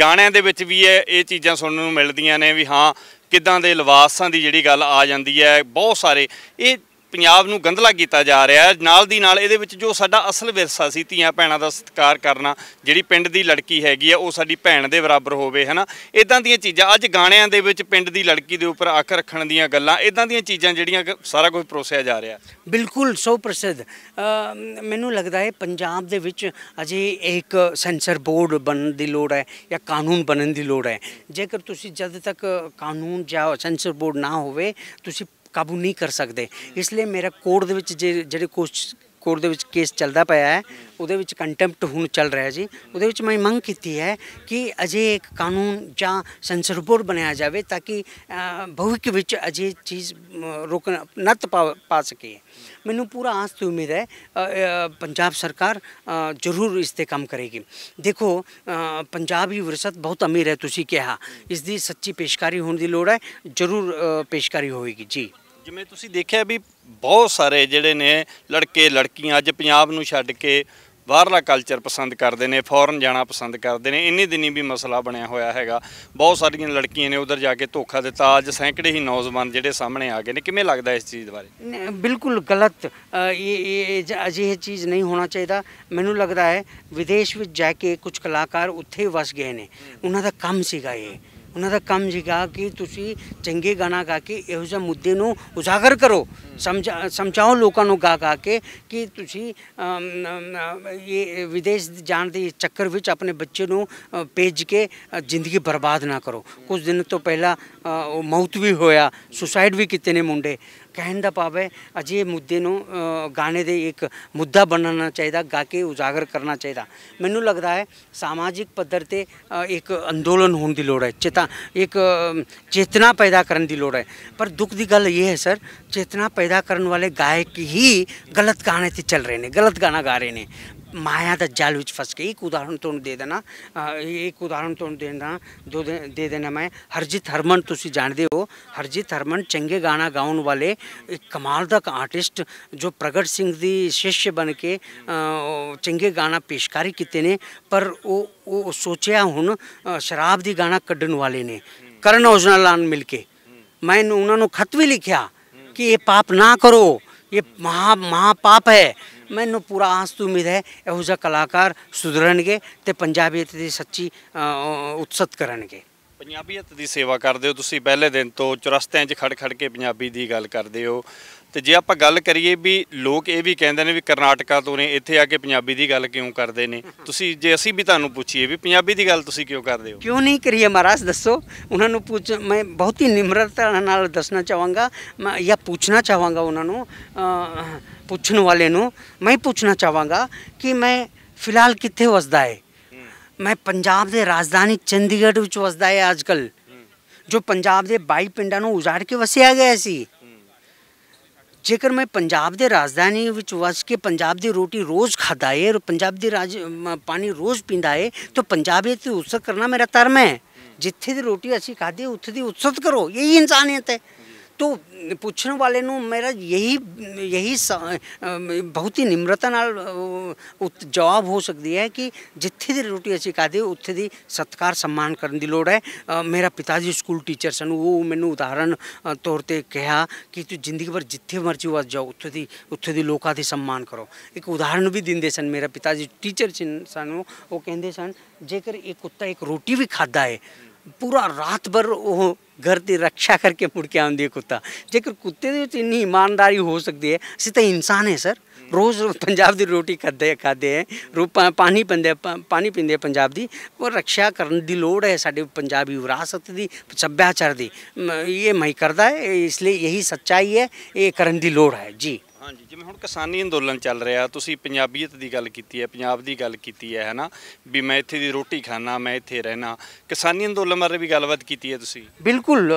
ਗਾਣਿਆਂ ਦੇ ਵਿੱਚ ਵੀ ਇਹ ਇਹ ਚੀਜ਼ਾਂ ਸੁਣਨ ਨੂੰ ਮਿਲਦੀਆਂ ਨੇ ਵੀ ਹਾਂ ਕਿਦਾਂ ਦੇ ਲਿਵਾਸਾਂ ਦੀ ਜਿਹੜੀ ਗੱਲ ਆ ਜਾਂਦੀ ਹੈ ਬਹੁਤ ਸਾਰੇ ਇਹ ਪੰਜਾਬ ਨੂੰ ਗੰਧਲਾ ਕੀਤਾ ਜਾ ਰਿਹਾ ਹੈ ਨਾਲ ਦੀ ਨਾਲ ਇਹਦੇ ਵਿੱਚ ਜੋ ਸਾਡਾ ਅਸਲ ਵਿਰਸਾ ਸੀ ਧੀਆਂ ਭੈਣਾਂ ਦਾ ਸਤਿਕਾਰ ਕਰਨਾ ਜਿਹੜੀ ਪਿੰਡ ਦੀ ਲੜਕੀ ਹੈਗੀ ਆ ਉਹ ਸਾਡੀ ਭੈਣ ਦੇ ਬਰਾਬਰ ਹੋਵੇ ਹਨਾ ਇਦਾਂ ਦੀਆਂ ਚੀਜ਼ਾਂ ਅੱਜ ਗਾਣਿਆਂ ਦੇ ਵਿੱਚ ਪਿੰਡ ਦੀ ਲੜਕੀ ਦੇ ਉੱਪਰ ਆਖਰ ਰੱਖਣ ਦੀਆਂ ਗੱਲਾਂ ਇਦਾਂ ਦੀਆਂ ਚੀਜ਼ਾਂ ਜਿਹੜੀਆਂ ਸਾਰਾ ਕੁਝ ਪਰੋਸਿਆ ਜਾ ਰਿਹਾ ਬਿਲਕੁਲ 100% ਮੈਨੂੰ ਲੱਗਦਾ ਹੈ ਪੰਜਾਬ ਦੇ ਵਿੱਚ ਅਜੇ ਇੱਕ ਸੈਂਸਰ ਬੋਰਡ ਬਣਨ ਦੀ ਲੋੜ ਹੈ ਜਾਂ ਕਾਨੂੰਨ ਬਣਨ ਦੀ ਲੋੜ ਹੈ ਜੇਕਰ ਤੁਸੀਂ ਜਦ ਤੱਕ ਕਾਨੂੰਨ ਜਾਂ ਸੈਂਸਰ ਬੋਰਡ ਨਾ ਹੋਵੇ ਤੁਸੀਂ ਕਾਬੂ ਨਹੀਂ ਕਰ ਸਕਦੇ ਇਸ ਲਈ ਮੇਰਾ ਕੋਰਟ ਦੇ ਵਿੱਚ ਜਿਹੜੇ ਕੁਝ ਕੋਰਟ ਦੇ ਵਿੱਚ ਕੇਸ ਚੱਲਦਾ ਪਿਆ ਹੈ ਉਹਦੇ ਵਿੱਚ ਕੰਟੈਂਪਟ ਹੁਣ ਚੱਲ ਰਿਹਾ ਜੀ ਉਹਦੇ ਵਿੱਚ ਮੈਂ ਮੰਗ ਕੀਤੀ ਹੈ ਕਿ ਅਜੇ ਇੱਕ ਕਾਨੂੰਨ ਜਾਂ ਸੈਂਸਰ ਬਣਾਇਆ ਜਾਵੇ ਤਾਂ ਕਿ ਭਵਿੱਖ ਵਿੱਚ ਅਜੇ ਚੀਜ਼ ਰੁਕ ਨੱਤ ਪਾ ਸਕੇ ਮੈਨੂੰ ਪੂਰਾ ਆਸ ਤੇ ਉਮੀਦ ਹੈ ਪੰਜਾਬ ਸਰਕਾਰ ਜ਼ਰੂਰ ਇਸ ਤੇ ਕੰਮ ਕਰੇਗੀ ਦੇਖੋ ਪੰਜਾਬੀ ਵਿਰਸਤ ਬਹੁਤ ਅਮੀਰ ਹੈ ਤੁਸੀਂ ਕਿਹਾ ਇਸ ਦੀ ਸੱਚੀ ਪੇਸ਼ਕਾਰੀ ਹੋਣ ਦੀ ਲੋੜ ਹੈ ਜ਼ਰੂਰ ਪੇਸ਼ਕਾਰੀ ਹੋਏਗੀ ਜੀ ਜਿਵੇਂ ਤੁਸੀਂ ਦੇਖਿਆ ਵੀ ਬਹੁਤ ਸਾਰੇ ਜਿਹੜੇ ਨੇ ਲੜਕੇ ਲੜਕੀਆਂ ਅੱਜ ਪੰਜਾਬ ਨੂੰ ਛੱਡ ਕੇ ਬਾਹਰਲਾ ਕਲਚਰ ਪਸੰਦ ਕਰਦੇ ਨੇ ਫੋਰਨ ਜਾਣਾ ਪਸੰਦ ਕਰਦੇ ਨੇ ਇੰਨੇ ਦਿਨੀ ਵੀ ਮਸਲਾ ਬਣਿਆ ਹੋਇਆ ਹੈਗਾ ਬਹੁਤ ਸਾਰੀਆਂ ਲੜਕੀਆਂ ਨੇ ਉਧਰ ਜਾ ਕੇ ਧੋਖਾ ਦਿੱਤਾ ਅੱਜ ਸੈਂਕੜੇ ਹੀ ਨੌਜਵਾਨ ਜਿਹੜੇ ਸਾਹਮਣੇ ਆ ਗਏ ਨੇ ਕਿਵੇਂ ਲੱਗਦਾ ਇਸ ਚੀਜ਼ ਬਾਰੇ ਬਿਲਕੁਲ ਗਲਤ ਇਹ ਅਜਿਹੀ ਚੀਜ਼ ਨਹੀਂ ਹੋਣਾ ਚਾਹੀਦਾ ਮੈਨੂੰ ਲੱਗਦਾ ਹੈ ਵਿਦੇਸ਼ ਵਿੱਚ ਜਾ ਕੇ ਕੁਝ ਕਲਾਕਾਰ ਉੱਥੇ ਵਸ ਗਏ ਨੇ ਉਹਨਾਂ ਦਾ ਕੰਮ ਸੀਗਾ ਇਹ ਉਹਨਾਂ ਦਾ ਕੰਮ ਜਿਗਾ ਕਿ ਤੁਸੀਂ ਚੰਗੇ ਗਾਣਾ ਗਾ ਕੇ ਇਹੋ ਜਿਹੇ ਮੁੱਦੇ ਨੂੰ ਉਜਾਗਰ ਕਰੋ ਸਮਝਾਓ ਲੋਕਾਂ ਨੂੰ ਗਾ ਗਾ ਕੇ ਕਿ ਤੁਸੀਂ ਇਹ ਵਿਦੇਸ਼ ਜਾਣ ਦੇ ਚੱਕਰ ਵਿੱਚ ਆਪਣੇ ਬੱਚੇ ਨੂੰ ਭੇਜ ਕੇ ਜ਼ਿੰਦਗੀ ਬਰਬਾਦ ਨਾ ਕਰੋ ਕੁਝ ਦਿਨ ਤੋਂ ਪਹਿਲਾਂ ਮੌਤ ਵੀ ਹੋਇਆ ਸੁਸਾਈਡ ਵੀ ਕੀਤੇ ਨੇ ਮੁੰਡੇ ਕਹਿਣ ਦਾ ਭਾਵ ਹੈ ਅਜੇ ਮੁੱਦੇ ਨੂੰ ਗਾਣੇ ਦੇ ਇੱਕ ਮੁੱਦਾ ਬਣਾਉਣਾ ਚਾਹੀਦਾ ਗਾ ਕੇ ਉਜਾਗਰ ਕਰਨਾ ਚਾਹੀਦਾ ਮੈਨੂੰ ਲੱਗਦਾ ਹੈ ਸਮਾਜਿਕ ਪੱਧਰ ਤੇ ਇੱਕ ਅੰਦੋਲਨ ਹੋਣ ਦੀ ਲੋੜ ਹੈ ਚੇਤਾ ਇੱਕ ਚੇਤਨਾ ਪੈਦਾ ਕਰਨ ਦੀ ਲੋੜ ਹੈ ਪਰ ਦੁੱਖ ਦੀ ਗੱਲ ਇਹ ਹੈ ਸਰ ਚੇਤਨਾ ਪੈਦਾ ਕਰਨ ਵਾਲੇ ਗਾਇਕ ਹੀ ਗਲਤ ਗਾਣੇ ਤੇ ਚੱਲ ਰਹੇ ਨੇ ਗਲਤ ਗਾਣਾ ਗਾ ਰਹੇ ਨੇ ਮਾਇਆ ਦਾ ਜਾਲ ਵਿੱਚ ਫਸ ਕੇ ਇੱਕ ਉਦਾਹਰਨ ਤੁਹਾਨੂੰ ਦੇ ਦੇਣਾ ਇੱਕ ਉਦਾਹਰਨ ਤੁਹਾਨੂੰ ਦੇਣਾ ਦੋ ਦੇ ਦੇਣਾ ਮੈਂ ਹਰਜੀਤ ਹਰਮਨ ਤੁਸੀਂ ਜਾਣਦੇ ਹੋ ਹਰਜੀਤ ਹਰਮਨ ਚੰਗੇ ਗਾਣਾ ਗਾਉਣ ਵਾਲੇ ਇੱਕ ਕਮਾਲ ਦਾ ਆਰਟਿਸਟ ਜੋ ਪ੍ਰਗਟ ਸਿੰਘ ਦੀ ਸ਼ਿਸ਼ ਬਣ ਕੇ ਚੰਗੇ ਗਾਣਾ ਪੇਸ਼ਕਾਰੀ ਕੀਤੇ ਨੇ ਪਰ ਉਹ ਉਹ ਸੋਚਿਆ ਹੁਣ ਸ਼ਰਾਬ ਦੀ ਗਾਣਾ ਕੱਢਣ ਵਾਲੇ ਨੇ ਕਰਨ ਔਜਨਾ ਨਾਲ ਮਿਲ ਕੇ ਮੈਂ ਉਹਨਾਂ ਨੂੰ ਖਤ ਵੀ ਲਿਖਿਆ ਕਿ ਇਹ ਪਾਪ ਨਾ ਕਰੋ ਇਹ ਮਹਾ ਮਹਾ ਪਾਪ ਹੈ ਮੈਨੂੰ ਪੂਰਾ ਆਸ ਤੋਂ ਉਮੀਦ ਹੈ ਇਹੋ ਜਿਹਾ ਕਲਾਕਾਰ ਸੁਧਰਨਗੇ ਤੇ ਪੰਜਾਬੀਅਤ ਦੀ ਸੱਚੀ ਉਤਸਤ ਕਰਨਗੇ ਪੰਜਾਬੀਅਤ ਦੀ ਸੇਵਾ ਕਰਦੇ ਹੋ ਤੁਸੀਂ ਪਹਿਲੇ ਦਿਨ ਤੋਂ ਚੁਰਸਤਿਆਂ 'ਚ ਖੜ ਖੜ ਕੇ ਪੰਜਾਬੀ ਦੀ ਗੱਲ ਕਰਦੇ ਹੋ ਤੇ ਜੇ ਆਪਾਂ ਗੱਲ ਕਰੀਏ ਵੀ ਲੋਕ ਇਹ ਵੀ ਕਹਿੰਦੇ ਨੇ ਵੀ ਕਰਨਾਟਕਾ ਤੋਂ ਨੇ ਇੱਥੇ ਆ ਕੇ ਪੰਜਾਬੀ ਦੀ ਗੱਲ ਕਿਉਂ ਕਰਦੇ ਨੇ ਤੁਸੀਂ ਜੇ ਅਸੀਂ ਵੀ ਤੁਹਾਨੂੰ ਪੁੱਛੀਏ ਵੀ ਪੰਜਾਬੀ ਦੀ ਗੱਲ ਤੁਸੀਂ ਕਿਉਂ ਕਰਦੇ ਹੋ ਕਿਉਂ ਨਹੀਂ ਕਰੀਏ ਮਹਾਰਾਜ ਦੱਸੋ ਉਹਨਾਂ ਨੂੰ ਪੁੱਛ ਮੈਂ ਬਹੁਤ ਹੀ ਨਿਮਰਤਾ ਨਾਲ ਦੱਸਣਾ ਚਾਹਾਂਗਾ ਮੈਂ ਇਹ ਪੁੱਛਣਾ ਚਾਹਾਂਗਾ ਉਹਨਾਂ ਨੂੰ ਪੁੱਛਣ ਵਾਲੇ ਨੂੰ ਮੈਂ ਪੁੱਛਣਾ ਚਾਹਾਂਗਾ ਕਿ ਮੈਂ ਫਿਲਹਾਲ ਕਿੱਥੇ ਵਸਦਾ ਹੈ ਮੈਂ ਪੰਜਾਬ ਦੇ ਰਾਜਧਾਨੀ ਚੰਡੀਗੜ੍ਹ ਵਿੱਚ ਵਸਦਾ ਹੈ ਅੱਜਕੱਲ ਜੋ ਪੰਜਾਬ ਦੇ 22 ਪਿੰਡਾਂ ਨੂੰ ਉਜਾੜ ਕੇ ਵਸਿਆ ਗਿਆ ਸੀ ਜੇਕਰ ਮੈਂ ਪੰਜਾਬ ਦੇ ਰਾਜਧਾਨੀ ਵਿੱਚ ਵਸ ਕੇ ਪੰਜਾਬ ਦੀ ਰੋਟੀ ਰੋਜ਼ ਖਾਦਾ ਏ ਔਰ ਪੰਜਾਬ ਦੀ ਰਾਜ ਪਾਣੀ ਰੋਜ਼ ਪੀਂਦਾ ਏ ਤਾਂ ਤੇ ਉਸਤ ਕਰਨਾ ਮੇਰਾ ਧਰਮ ਹੈ ਜਿੱਥੇ ਦੀ ਰੋਟੀ ਅਸੀਂ ਖਾਦੀ ਉੱਥੇ ਦੀ ਉਸਤ ਕਰੋ ਇਹ ਇਨਸਾਨੀਅਤ ਹੈ ਤੂੰ ਪੁੱਛਣ ਵਾਲੇ ਨੂੰ ਮੇਰਾ ਯਹੀ ਯਹੀ ਬਹੁਤ ਹੀ ਨਿਮਰਤਾ ਨਾਲ ਜਵਾਬ ਹੋ ਸਕਦੀ ਹੈ ਕਿ ਜਿੱਥੇ ਦੀ ਰੋਟੀ ਅਸੀਂ ਖਾਦੇ ਉੱਥੇ ਦੀ ਸਤਕਾਰ ਸਨਮਾਨ ਕਰਨ ਦੀ ਲੋੜ ਹੈ ਮੇਰਾ ਪਿਤਾ ਜੀ ਸਕੂਲ ਟੀਚਰ ਸਨ ਉਹ ਮੈਨੂੰ ਉਦਾਹਰਨ ਤੌਰ ਤੇ ਕਿਹਾ ਕਿ ਤੂੰ ਜ਼ਿੰਦਗੀ ਭਰ ਜਿੱਥੇ ਮਰਜੀ ਵਸ ਜਾਓ ਉੱਥੇ ਦੀ ਉੱਥੇ ਦੀ ਲੋਕਾਂ ਦੀ ਸਨਮਾਨ ਕਰੋ ਇੱਕ ਉਦਾਹਰਨ ਵੀ ਦਿੰਦੇ ਸਨ ਮੇਰਾ ਪਿਤਾ ਜੀ ਟੀਚਰ ਸਨ ਉਹ ਕਹਿੰਦੇ ਸਨ ਜੇਕਰ ਇੱਕ ਕੁੱਤਾ ਇੱਕ ਰੋਟੀ ਵੀ ਖਾਦਾ ਹੈ ਪੂਰਾ ਰਾਤ ਭਰ ਉਹ घर की रक्षा करके मुड़के के आँदी है कुत्ता जेकर कुत्ते इन्नी ईमानदारी हो सकती है असं तो इंसान है सर रोज़ रोज पंजाब की रोटी खाते खाते हैं रो रूप पानी पीते पानी पीते पंजाब की और रक्षा करने की लड़ है साढ़े पंजाबी विरासत की सभ्याचार की ये मई करता है इसलिए यही सच्चाई है ये करने की लड़ है जी हाँ जी ਜਿਵੇਂ ਹੁਣ ਕਿਸਾਨੀ ਅੰਦੋਲਨ ਚੱਲ ਰਿਹਾ ਤੁਸੀਂ ਪੰਜਾਬੀਅਤ ਦੀ ਗੱਲ ਕੀਤੀ ਹੈ ਪੰਜਾਬ ਦੀ ਗੱਲ ਕੀਤੀ ਹੈ ਹੈਨਾ ਵੀ ਮੈਂ ਇੱਥੇ ਦੀ ਰੋਟੀ ਖਾਣਾ ਮੈਂ ਇੱਥੇ ਰਹਿਣਾ ਕਿਸਾਨੀ ਅੰਦੋਲਨ ਬਾਰੇ ਵੀ ਗੱਲਬਾਤ ਕੀਤੀ ਹੈ ਤੁਸੀਂ ਬਿਲਕੁਲ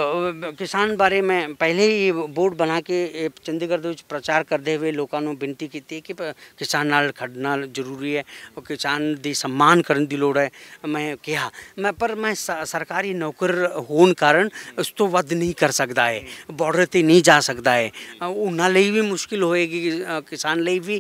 ਕਿਸਾਨ ਬਾਰੇ ਮੈਂ ਪਹਿਲੇ ਹੀ ਬੋਰਡ ਬਣਾ ਕੇ ਚੰਡੀਗੜ੍ਹ ਦੇ ਵਿੱਚ ਪ੍ਰਚਾਰ ਕਰਦੇ ਹੋਏ ਲੋਕਾਂ ਨੂੰ ਬੇਨਤੀ ਕੀਤੀ ਕਿ ਕਿਸਾਨ ਨਾਲ ਖੜਨਾ ਜ਼ਰੂਰੀ ਹੈ ਉਹ ਕਿਸਾਨ ਦੀ ਸਨਮਾਨ ਕਰਨ ਦੀ ਲੋੜ ਹੈ ਮੈਂ ਕਿਹਾ ਮੈਂ ਪਰ ਮੈਂ ਸਰਕਾਰੀ ਨੌਕਰ ਹੋਣ ਕਾਰਨ ਉਸ ਤੋਂ ਵੱਧ ਨਹੀਂ ਕਰ ਸਕਦਾ ਹੈ ਬਾਰਡਰ ਤੇ ਨਹੀਂ ਜਾ ਸਕਦਾ ਹੈ ਉਹਨਾਂ ਲਈ ਵੀ ਮੁਸ਼ਕਿਲ ਹੋਏਗੀ ਕਿਸਾਨ ਲਈ ਵੀ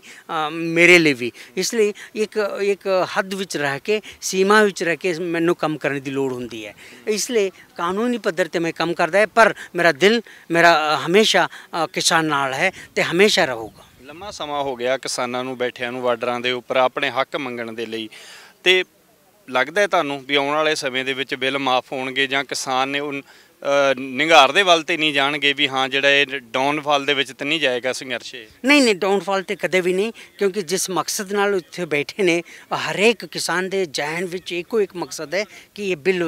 ਮੇਰੇ ਲਈ ਵੀ ਇਸ ਲਈ ਇੱਕ ਇੱਕ ਹੱਦ ਵਿੱਚ ਰਹਿ ਕੇ ਸੀਮਾ ਵਿੱਚ ਰਹਿ ਕੇ ਮੈਨੂੰ ਕੰਮ ਕਰਨ ਦੀ ਲੋੜ ਹੁੰਦੀ ਹੈ ਇਸ ਲਈ ਕਾਨੂੰਨੀ ਪੱਧਰ ਤੇ ਮੈਂ ਕੰਮ ਕਰਦਾ ਹੈ ਪਰ ਮੇਰਾ ਦਿਲ ਮੇਰਾ ਹਮੇਸ਼ਾ ਕਿਸਾਨ ਨਾਲ ਹੈ ਤੇ ਹਮੇਸ਼ਾ ਰਹੂਗਾ ਲੰਮਾ ਸਮਾਂ ਹੋ ਗਿਆ ਕਿਸਾਨਾਂ ਨੂੰ ਬੈਠਿਆਂ ਨੂੰ ਵਾਰਡਰਾਂ ਦੇ ਉੱਪਰ ਆਪਣੇ ਹੱਕ ਮੰਗਣ ਦੇ ਲਈ ਤੇ ਲੱਗਦਾ ਤੁਹਾਨੂੰ ਵੀ ਆਉਣ ਵਾਲੇ ਸਮੇਂ ਦੇ ਵਿੱਚ ਬਿੱਲ ਮਾਫ ਹੋਣਗੇ ਜਾਂ ਕਿਸਾਨ ਨੇ ਨਿਗਾਰ ਦੇ ਵੱਲ ਤੇ ਨਹੀਂ ਜਾਣਗੇ ਵੀ ਹਾਂ ਜਿਹੜਾ ਇਹ ਡਾਊਨਫਾਲ ਦੇ ਵਿੱਚ ਤੇ ਨਹੀਂ ਜਾਏਗਾ ਸੰਘਰਸ਼ ਨਹੀਂ ਨਹੀਂ ਡਾਊਨਫਾਲ ਤੇ ਕਦੇ ਵੀ ਨਹੀਂ ਕਿਉਂਕਿ ਜਿਸ ਮਕਸਦ ਨਾਲ ਉੱਥੇ ਬੈਠੇ ਨੇ ਹਰੇਕ ਕਿਸਾਨ ਦੇ ਜਹਨ ਵਿੱਚ ਇੱਕੋ ਇੱਕ ਮਕਸਦ ਹੈ ਕਿ ਇਹ ਬਿੱਲ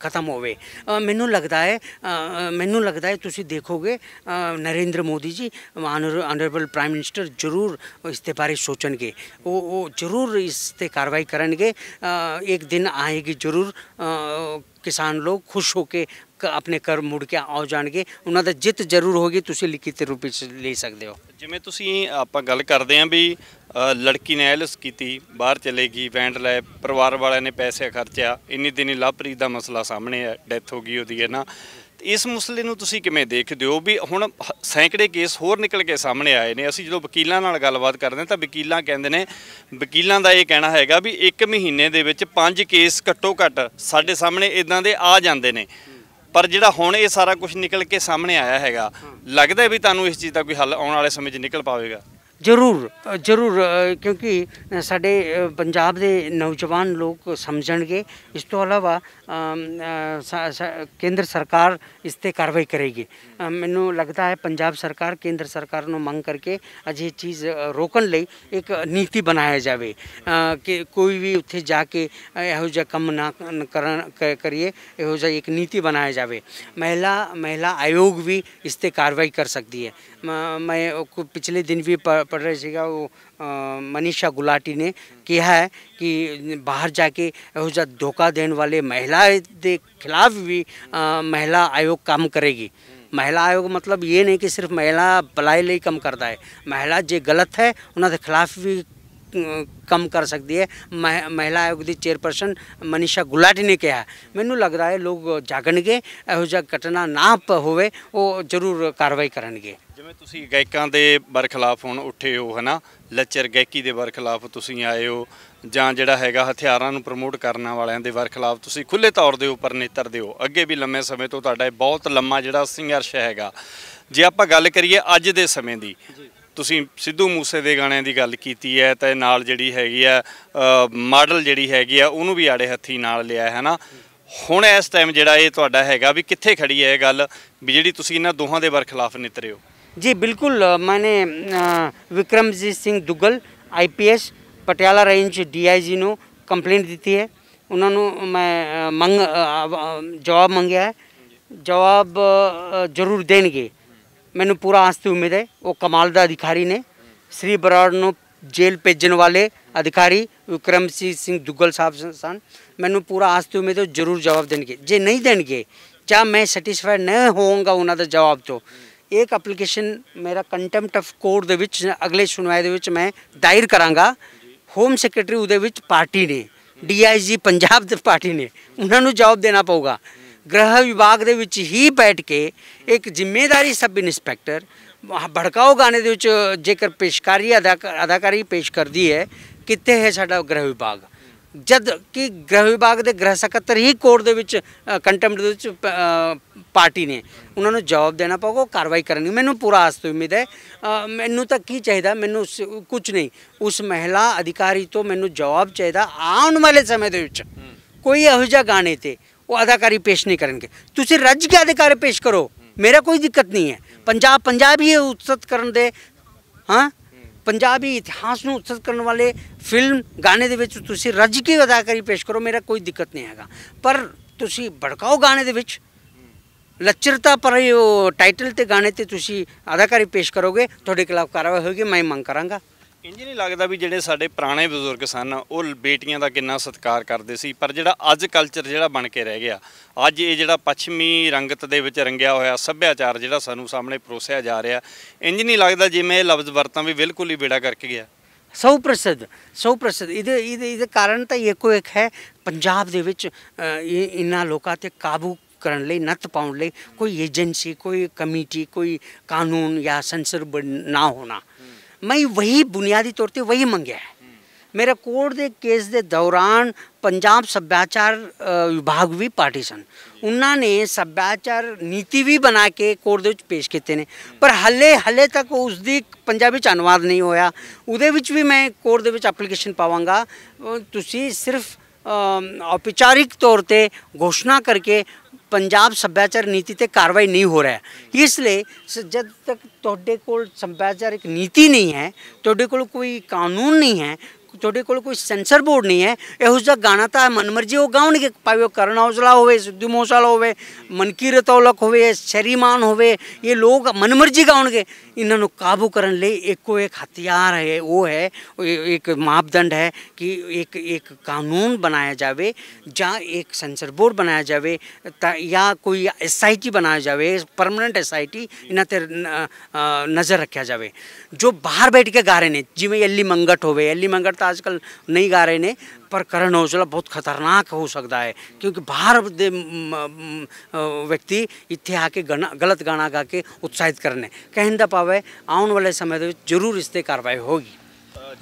ਖਤਮ ਹੋਵੇ ਮੈਨੂੰ ਲੱਗਦਾ ਹੈ ਮੈਨੂੰ ਲੱਗਦਾ ਹੈ ਤੁਸੀਂ ਦੇਖੋਗੇ ਨਰਿੰਦਰ ਮੋਦੀ ਜੀ ਆਨਰੇਬਲ ਪ੍ਰਾਈਮ ਮਿਨਿਸਟਰ ਜ਼ਰੂਰ ਇਸ ਤੇ ਬਾਰੇ ਸੋਚਣਗੇ ਉਹ ਉਹ ਜ਼ਰੂਰ ਇਸ ਤੇ ਕਾਰਵਾਈ ਕਰਨਗੇ ਇੱਕ ਦਿਨ ਆਏਗੀ ਜ਼ਰੂਰ ਕਿਸਾਨ ਲੋਕ ਖੁਸ਼ ਹੋ ਕੇ ਆਪਣੇ ਕਰ ਮੁੜ ਕੇ ਆਉ ਜਾਣਗੇ ਉਹਨਾਂ ਦਾ ਜਿੱਤ ਜ਼ਰੂਰ ਹੋਗੀ ਤੁਸੀਂ ਲਿਖਿਤ ਰੂਪ ਵਿੱਚ ਲੈ ਸਕਦੇ ਹੋ ਜਿਵੇਂ ਤੁਸੀਂ ਆਪਾਂ ਗੱਲ ਕਰਦੇ ਆਂ ਵੀ ਲੜਕੀ ਨੇ ਐਲਸ ਕੀਤੀ ਬਾਹਰ ਚਲੇਗੀ ਵੈਂਡ ਲੈ ਪਰਿਵਾਰ ਵਾਲਿਆਂ ਨੇ ਪੈਸੇ ਖਰਚਿਆ ਇੰਨੀ ਦਿਨੀ ਲਾਪਰੀ ਦਾ ਮਸਲਾ ਸਾਹਮਣੇ ਹੈ ਡੈਥ ਹੋ ਗਈ ਉਹਦੀ ਹੈ ਨਾ ਇਸ ਮਸਲੇ ਨੂੰ ਤੁਸੀਂ ਕਿਵੇਂ ਦੇਖਦੇ ਹੋ ਵੀ ਹੁਣ ਸੈਂਕੜੇ ਕੇਸ ਹੋਰ ਨਿਕਲ ਕੇ ਸਾਹਮਣੇ ਆਏ ਨੇ ਅਸੀਂ ਜਦੋਂ ਵਕੀਲਾਂ ਨਾਲ ਗੱਲਬਾਤ ਕਰਦੇ ਤਾਂ ਵਕੀਲਾਂ ਕਹਿੰਦੇ ਨੇ ਵਕੀਲਾਂ ਦਾ ਇਹ ਕਹਿਣਾ ਹੈਗਾ ਵੀ 1 ਮਹੀਨੇ ਦੇ ਵਿੱਚ 5 ਕੇਸ ਘੱਟੋ ਘੱਟ ਸਾਡੇ ਸਾਹਮਣੇ ਇਦਾਂ ਦੇ ਆ ਜਾਂਦੇ ਨੇ ਪਰ ਜਿਹੜਾ ਹੁਣ ਇਹ ਸਾਰਾ ਕੁਝ ਨਿਕਲ ਕੇ ਸਾਹਮਣੇ ਆਇਆ ਹੈਗਾ ਲੱਗਦਾ ਵੀ ਤੁਹਾਨੂੰ ਇਸ ਚੀਜ਼ ਦਾ ਕੋਈ ਹੱਲ ਆਉਣ ਵਾਲੇ ਸਮੇਂ 'ਚ ਨਿਕਲ ਪਾਵੇਗਾ जरूर जरूर क्योंकि साढ़े पंजाब के नौजवान लोग समझे इस तो अलावा केंद्र सरकार इसते कार्रवाई करेगी मैं लगता है पंजाब सरकार केंद्र सरकार को मंग करके अजय चीज़ रोकन ले एक नीति बनाया जाए कि कोई भी उत्थे जाके योजा कम ना कर करिए योजा एक नीति बनाया जाए महिला महिला आयोग भी इसते कार्रवाई कर सकती है मैं पिछले दिन भी पढ़ रहे थे वो मनीषा गुलाटी ने किया है कि बाहर जाके जा धोखा देने वाले महिला के खिलाफ भी आ, महिला आयोग काम करेगी महिला आयोग मतलब ये नहीं कि सिर्फ महिला भलाई ले कम करता है महिला जो गलत है उन्होंने खिलाफ भी कम कर सकती है मह, महिला आयोग की चेयरपर्सन मनीषा गुलाटी ने कहा मैनू लगता है लोग जागण गए यहोजा घटना ना होवे वो जरूर कार्रवाई करे ਜਿਵੇਂ ਤੁਸੀਂ ਗਾਇਕਾਂ ਦੇ ਬਰਖਲਾਫ ਹੁਣ ਉੱਠੇ ਹੋ ਹਨਾ ਲੱਚਰ ਗਾਇਕੀ ਦੇ ਬਰਖਲਾਫ ਤੁਸੀਂ ਆਏ ਹੋ ਜਾਂ ਜਿਹੜਾ ਹੈਗਾ ਹਥਿਆਰਾਂ ਨੂੰ ਪ੍ਰਮੋਟ ਕਰਨ ਵਾਲਿਆਂ ਦੇ ਖਿਲਾਫ ਤੁਸੀਂ ਖੁੱਲੇ ਤੌਰ ਦੇ ਉੱਪਰ ਨੇਤਰਦੇ ਹੋ ਅੱਗੇ ਵੀ ਲੰਮੇ ਸਮੇਂ ਤੋਂ ਤੁਹਾਡਾ ਇਹ ਬਹੁਤ ਲੰਮਾ ਜਿਹੜਾ ਸੰਘਰਸ਼ ਹੈਗਾ ਜੇ ਆਪਾਂ ਗੱਲ ਕਰੀਏ ਅੱਜ ਦੇ ਸਮੇਂ ਦੀ ਤੁਸੀਂ ਸਿੱਧੂ ਮੂਸੇ ਦੇ ਗਾਣਿਆਂ ਦੀ ਗੱਲ ਕੀਤੀ ਹੈ ਤੇ ਨਾਲ ਜਿਹੜੀ ਹੈਗੀ ਆ ਮਾਡਲ ਜਿਹੜੀ ਹੈਗੀ ਆ ਉਹਨੂੰ ਵੀ ਆੜੇ ਹੱਥੀ ਨਾਲ ਲਿਆ ਹੈ ਹਨਾ ਹੁਣ ਇਸ ਟਾਈਮ ਜਿਹੜਾ ਇਹ ਤੁਹਾਡਾ ਹੈਗਾ ਵੀ ਕਿੱਥੇ ਖੜੀ ਹੈ ਇਹ ਗੱਲ ਵੀ ਜਿਹੜੀ ਤੁਸੀਂ ਇਹਨਾਂ ਦੋਹਾਂ ਦੇ ਵਰਖਲਾਫ ਨਿਤਰੇ ਹੋ जी बिल्कुल मैंने Vikramjit Singh Duggal IPS Patiala range DIG ਨੂੰ ਕੰਪਲੇਂਟ ਦਿੱਤੀ ਹੈ ਉਹਨਾਂ ਨੂੰ ਮੈਂ ਮੰਗ ਜਵਾਬ ਮੰਗਿਆ ਹੈ ਜਵਾਬ ਜ਼ਰੂਰ ਦੇਣਗੇ ਮੈਨੂੰ ਪੂਰਾ ਆਸ ਤੇ ਉਮੀਦ ਹੈ ਉਹ ਕਮਾਲ ਦਾ ਅਧਿਕਾਰੀ ਨੇ ਸ੍ਰੀ ਬਰਾੜ ਨੂੰ ਜੇਲ੍ਹ ਭੇਜਣ ਵਾਲੇ ਅਧਿਕਾਰੀ ਵਿਕਰਮਜੀਤ ਸਿੰਘ ਦੁੱਗਲ ਸਾਹਿਬ ਸਨ ਮੈਨੂੰ ਪੂਰਾ ਆਸ ਤੇ ਉਮੀਦ ਹੈ ਜ਼ਰੂਰ ਜਵਾਬ ਦੇਣਗੇ ਜੇ ਨਹੀਂ ਦੇਣਗੇ ਜਾਂ ਮੈਂ ਸੈਟੀਸਫਾਈਡ ਨਹੀਂ ਹੋਵਾਂਗਾ ਉਹਨਾਂ ਦਾ ਜਵਾਬ ਤੋਂ ਇੱਕ ਐਪਲੀਕੇਸ਼ਨ ਮੇਰਾ ਕੰਟੈਂਪਟ ਆਫ ਕੋਰਟ ਦੇ ਵਿੱਚ ਅਗਲੇ ਸੁਣਵਾਈ ਦੇ ਵਿੱਚ ਮੈਂ ਦਾਇਰ ਕਰਾਂਗਾ ਹੋਮ ਸੈਕਟਰੀ ਉਹਦੇ ਵਿੱਚ ਪਾਰਟੀ ਨੇ ਡੀਆਈਜੀ ਪੰਜਾਬ ਦੇ ਪਾਰਟੀ ਨੇ ਉਹਨਾਂ ਨੂੰ ਜਵਾਬ ਦੇਣਾ ਪਊਗਾ ਗ੍ਰਹਿ ਵਿਭਾਗ ਦੇ ਵਿੱਚ ਹੀ ਬੈਠ ਕੇ ਇੱਕ ਜ਼ਿੰਮੇਵਾਰੀ ਸਬ ਇਨਸਪੈਕਟਰ ਭੜਕਾਓ ਗਾਣੇ ਦੇ ਵਿੱਚ ਜੇਕਰ ਪੇਸ਼ਕਾਰੀ ਅਦਾਕਾਰੀ ਪੇਸ਼ ਕਰਦੀ ਹੈ ਕਿੱਥੇ ਹੈ ਸਾਡਾ ਗ੍ਰਹਿ ਵਿਭਾਗ ਜਦ ਕਿ ਗ੍ਰਹਿ ਵਿਭਾਗ ਦੇ ਗ੍ਰਹਿ ਸਕੱਤਰ ਹੀ ਕੋਰਟ ਦੇ ਵਿੱਚ ਕੰਟੈਂਪਟ ਦੇ ਵਿੱਚ ਪਾਰਟੀ ਨੇ ਉਹਨਾਂ ਨੂੰ ਜਵਾਬ ਦੇਣਾ ਪਊਗਾ ਕਾਰਵਾਈ ਕਰਨੀ ਮੈਨੂੰ ਪੂਰਾ ਆਸ ਤੇ ਉਮੀਦ ਹੈ ਮੈਨੂੰ ਤਾਂ ਕੀ ਚਾਹੀਦਾ ਮੈਨੂੰ ਕੁਝ ਨਹੀਂ ਉਸ ਮਹਿਲਾ ਅਧਿਕਾਰੀ ਤੋਂ ਮੈਨੂੰ ਜਵਾਬ ਚਾਹੀਦਾ ਆਉਣ ਵਾਲੇ ਸਮੇਂ ਦੇ ਵਿੱਚ ਕੋਈ ਇਹੋ ਜਿਹਾ ਗਾਣੇ ਤੇ ਉਹ ਅਧਿਕਾਰੀ ਪੇਸ਼ ਨਹੀਂ ਕਰਨਗੇ ਤੁਸੀਂ ਰੱਜ ਕੇ ਅਧਿਕਾਰੀ ਪੇਸ਼ ਕਰੋ ਮੇਰਾ ਕੋਈ ਦਿੱਕਤ ਨਹੀਂ ਹੈ ਪੰਜਾਬ ਪੰਜਾਬੀ ਉਤਸਤ ਕਰਨ ਦੇ ਹਾਂ ਪੰਜਾਬੀ ਇਤਿਹਾਸ ਨੂੰ ਉਤਸਤ ਕਰਨ ਵਾਲੇ ਫਿਲਮ ਗਾਣੇ ਦੇ ਵਿੱਚ ਤੁਸੀਂ ਰੱਜ ਕੇ ਅਦਾਕਾਰੀ ਪੇਸ਼ ਕਰੋ ਮੇਰਾ ਕੋਈ ਦਿੱਕਤ ਨਹੀਂ ਹੈਗਾ ਪਰ ਤੁਸੀਂ ਭੜਕਾਓ ਗਾਣੇ ਦੇ ਵਿੱਚ ਲੱਚਰਤਾ ਪਰ ਉਹ ਟਾਈਟਲ ਤੇ ਗਾਣੇ ਤੇ ਤੁਸੀਂ ਅਦਾਕਾਰੀ ਪੇਸ਼ ਕਰੋਗੇ ਤੁਹਾਡੇ ਖਿਲਾਫ ਕਾਰਵਾਈ ਹੋਏਗੀ ਮੈਂ ਮੰਗ ਕਰਾਂਗਾ ਇੰਜ ਨਹੀਂ ਲੱਗਦਾ ਵੀ ਜਿਹੜੇ ਸਾਡੇ ਪੁਰਾਣੇ ਬਜ਼ੁਰਗ ਸਨ ਉਹ ਬੇਟੀਆਂ ਦਾ ਕਿੰਨਾ ਸਤਿਕਾਰ ਕਰਦੇ ਸੀ ਪਰ ਜਿਹੜਾ ਅੱਜ ਕਲਚਰ ਜਿਹੜਾ ਬਣ ਕੇ ਰਹਿ ਗਿਆ ਅੱਜ ਇਹ ਜਿਹੜਾ ਪੱਛਮੀ ਰੰਗਤ ਦੇ ਵਿੱਚ ਰੰਗਿਆ ਹੋਇਆ ਸੱਭਿਆਚਾਰ ਜਿਹੜਾ ਸਾਨੂੰ ਸਾਹਮਣੇ ਪਰੋਸਿਆ ਜਾ ਰਿਹਾ ਇੰਜ ਨਹੀਂ ਲੱਗਦਾ ਜਿਵੇਂ ਇਹ ਲਫ਼ਜ਼ ਵਰਤਾਂ ਵੀ ਬਿਲਕੁਲ ਹੀ ਬੇੜਾ ਕਰਕੇ ਗਿਆ ਸਭ ਪ੍ਰਸਿੱਧ ਸਭ ਪ੍ਰਸਿੱਧ ਇਹਦੇ ਇਹਦੇ ਇਹਦੇ ਕਾਰਨ ਤਾਂ ਇੱਕੋ ਇੱਕ ਹੈ ਪੰਜਾਬ ਦੇ ਵਿੱਚ ਇਹ ਇੰਨਾ ਲੋਕਾਂ ਤੇ ਕਾਬੂ ਕਰਨ ਲਈ ਨੱਤ ਪਾਉਣ ਲਈ ਕੋਈ ਏਜੰਸੀ ਕੋਈ ਕਮੇਟੀ ਕੋਈ ਕਾਨੂੰਨ ਜਾਂ ਸੰਸਰ ਨਾ ਹੋਣਾ ਮੈਂ ਵਹੀ ਬੁਨਿਆਦੀ ਤੌਰ ਤੇ ਵਹੀ ਮੰਗਿਆ ਹੈ ਕੋਰਟ ਦੇ ਕੇਸ ਦੇ ਦੌਰਾਨ ਪੰਜਾਬ ਸੱਭਿਆਚਾਰ ਵਿਭਾਗ ਵੀ ਪਾਰਟੀ ਸਨ ਉਹਨਾਂ ਨੇ ਸੱਭਿਆਚਾਰ ਨੀਤੀ ਵੀ ਬਣਾ ਕੇ ਕੋਰਟ ਦੇ ਵਿੱਚ ਪੇਸ਼ ਕੀਤੇ ਨੇ ਪਰ ਹੱਲੇ ਹੱਲੇ ਤੱਕ ਉਸ ਦੀ ਪੰਜਾਬੀ ਚ ਅਨੁਵਾਦ ਨਹੀਂ ਹੋਇਆ ਉਹਦੇ ਵਿੱਚ ਵੀ ਮੈਂ ਕੋਰਟ ਦੇ ਵਿੱਚ ਐਪਲੀਕੇਸ਼ਨ ਪਾਵਾਂਗਾ ਤੁਸੀਂ ਸਿਰਫ ਔਪਚਾਰਿਕ ਤੌਰ ਤੇ ਘੋਸ਼ਣਾ ਕਰਕੇ ਪੰਜਾਬ ਸੱਭਿਆਚਾਰ ਨੀਤੀ ਤੇ ਕਾਰਵਾਈ ਨਹੀਂ ਹੋ ਰਿਹਾ ਇਸ ਲਈ ਜਦ ਤੱਕ ਤੁਹਾਡੇ ਕੋਲ ਸੱਭਿਆਚਾਰਕ ਨੀਤੀ ਨਹੀਂ ਹੈ ਤੁਹਾਡੇ ਕੋਲ ਕੋਈ ਕਾਨੂੰਨ ਨਹੀਂ ਹੈ ਤੁਹਾਡੇ ਕੋਲ ਕੋਈ ਸੈਂਸਰ ਬੋਰਡ ਨਹੀਂ ਹੈ ਇਹੋ ਜਿਹਾ ਗਾਣਾ ਤਾਂ ਮਨਮਰਜੀ ਉਹ ਗਾਉਣਗੇ ਭਾਵੇਂ ਉਹ ਕਰਨ ਔਜਲਾ ਹੋਵੇ ਸਿੱਧੂ ਮੋਸਲ ਹੋਵੇ ਮਨਕੀਰਤ ਔਲਖ ਹੋਵੇ ਸ਼ਰੀਮਾਨ ਹੋਵੇ ਇਹ ਲੋਕ ਮਨਮਰਜੀ ਗਾਉਣਗੇ ਇਹਨਾਂ ਨੂੰ ਕਾਬੂ ਕਰਨ ਲਈ ਇੱਕੋ ਇੱਕ ਹਥਿਆਰ ਹੈ ਉਹ ਹੈ ਇੱਕ ਮਾਪਦੰਡ ਹੈ ਕਿ ਇੱਕ ਇੱਕ ਕਾਨੂੰਨ ਬਣਾਇਆ ਜਾਵੇ ਜਾਂ ਇੱਕ ਸੈਂਸਰ ਬੋਰਡ ਬਣਾਇਆ ਜਾਵੇ ਤਾਂ ਜਾਂ ਕੋਈ ਐਸਆਈਟੀ ਬਣਾਇਆ ਜਾਵੇ ਪਰਮਨੈਂਟ ਐਸਆਈਟੀ ਇਹਨਾਂ ਤੇ ਨਜ਼ਰ ਰੱਖਿਆ ਜਾਵੇ ਜੋ ਬਾਹਰ ਬੈਠ ਕੇ ਗਾ ਰਹੇ ਨੇ ਜਿਵੇਂ ਐਲੀ ਮੰਗਟ ਹੋਵੇ ਐਲੀ ਮੰਗਟ ਤਾਂ ਅੱਜਕੱਲ ਨਹੀਂ ਗਾ ਰਹੇ ਨੇ ਪਰ ਕਰਨ ਔਜਲਾ ਬਹੁਤ ਖਤਰਨਾਕ ਹੋ ਸਕਦਾ ਹੈ ਕਿਉਂਕਿ ਬਾਹਰ ਦੇ ਵਿਅਕਤੀ ਇੱਥੇ ਆ ਕੇ ਗਾਣਾ ਗਲਤ ਗਾਣਾ ਗਾ ਕੇ ਉਤਸ਼ਾਹਿਤ ਕਰਨੇ ਕਹਿਣ ਦਾ ਪਾਵੇ ਆਉਣ ਵਾਲੇ ਸਮੇਂ ਦੇ ਵਿੱਚ ਜ਼ਰੂਰ ਇਸ ਤੇ ਕਾਰਵਾਈ ਹੋਗੀ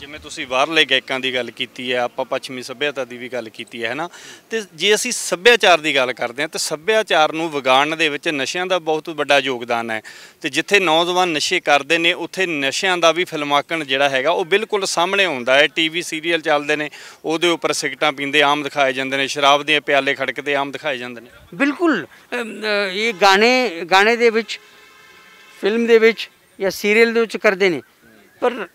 ਜਿਵੇਂ ਤੁਸੀਂ ਬਾਹਰਲੇ ਗਾਇਕਾਂ ਦੀ ਗੱਲ ਕੀਤੀ ਹੈ ਆਪਾਂ ਪੱਛਮੀ ਸੱਭਿਅਤਾ ਦੀ ਵੀ ਗੱਲ ਕੀਤੀ ਹੈ ਹੈਨਾ ਤੇ ਜੇ ਅਸੀਂ ਸੱਭਿਆਚਾਰ ਦੀ ਗੱਲ ਕਰਦੇ ਹਾਂ ਤੇ ਸੱਭਿਆਚਾਰ ਨੂੰ ਵਿਗਾੜਨ ਦੇ ਵਿੱਚ ਨਸ਼ਿਆਂ ਦਾ ਬਹੁਤ ਵੱਡਾ ਯੋਗਦਾਨ ਹੈ ਤੇ ਜਿੱਥੇ ਨੌਜਵਾਨ ਨਸ਼ੇ ਕਰਦੇ ਨੇ ਉੱਥੇ ਨਸ਼ਿਆਂ ਦਾ ਵੀ ਫਿਲਮਾਕਣ ਜਿਹੜਾ ਹੈਗਾ ਉਹ ਬਿਲਕੁਲ ਸਾਹਮਣੇ ਆਉਂਦਾ ਹੈ ਟੀਵੀ ਸੀਰੀਅਲ ਚੱਲਦੇ ਨੇ ਉਹਦੇ ਉੱਪਰ ਸਿਗਰਟਾਂ ਪੀਂਦੇ ਆਮ ਦਿਖਾਏ ਜਾਂਦੇ ਨੇ ਸ਼ਰਾਬ ਦੇ ਪਿਆਲੇ ਖੜਕਦੇ ਆਮ ਦਿਖਾਏ ਜਾਂਦੇ ਨੇ ਬਿਲਕੁਲ ਇਹ ਗਾਣੇ ਗਾਣੇ ਦੇ ਵਿੱਚ ਫਿਲਮ ਦੇ ਵਿੱਚ ਜਾਂ ਸੀਰੀਅਲ ਦੇ ਵਿੱਚ ਕਰਦੇ ਨੇ ਪਰ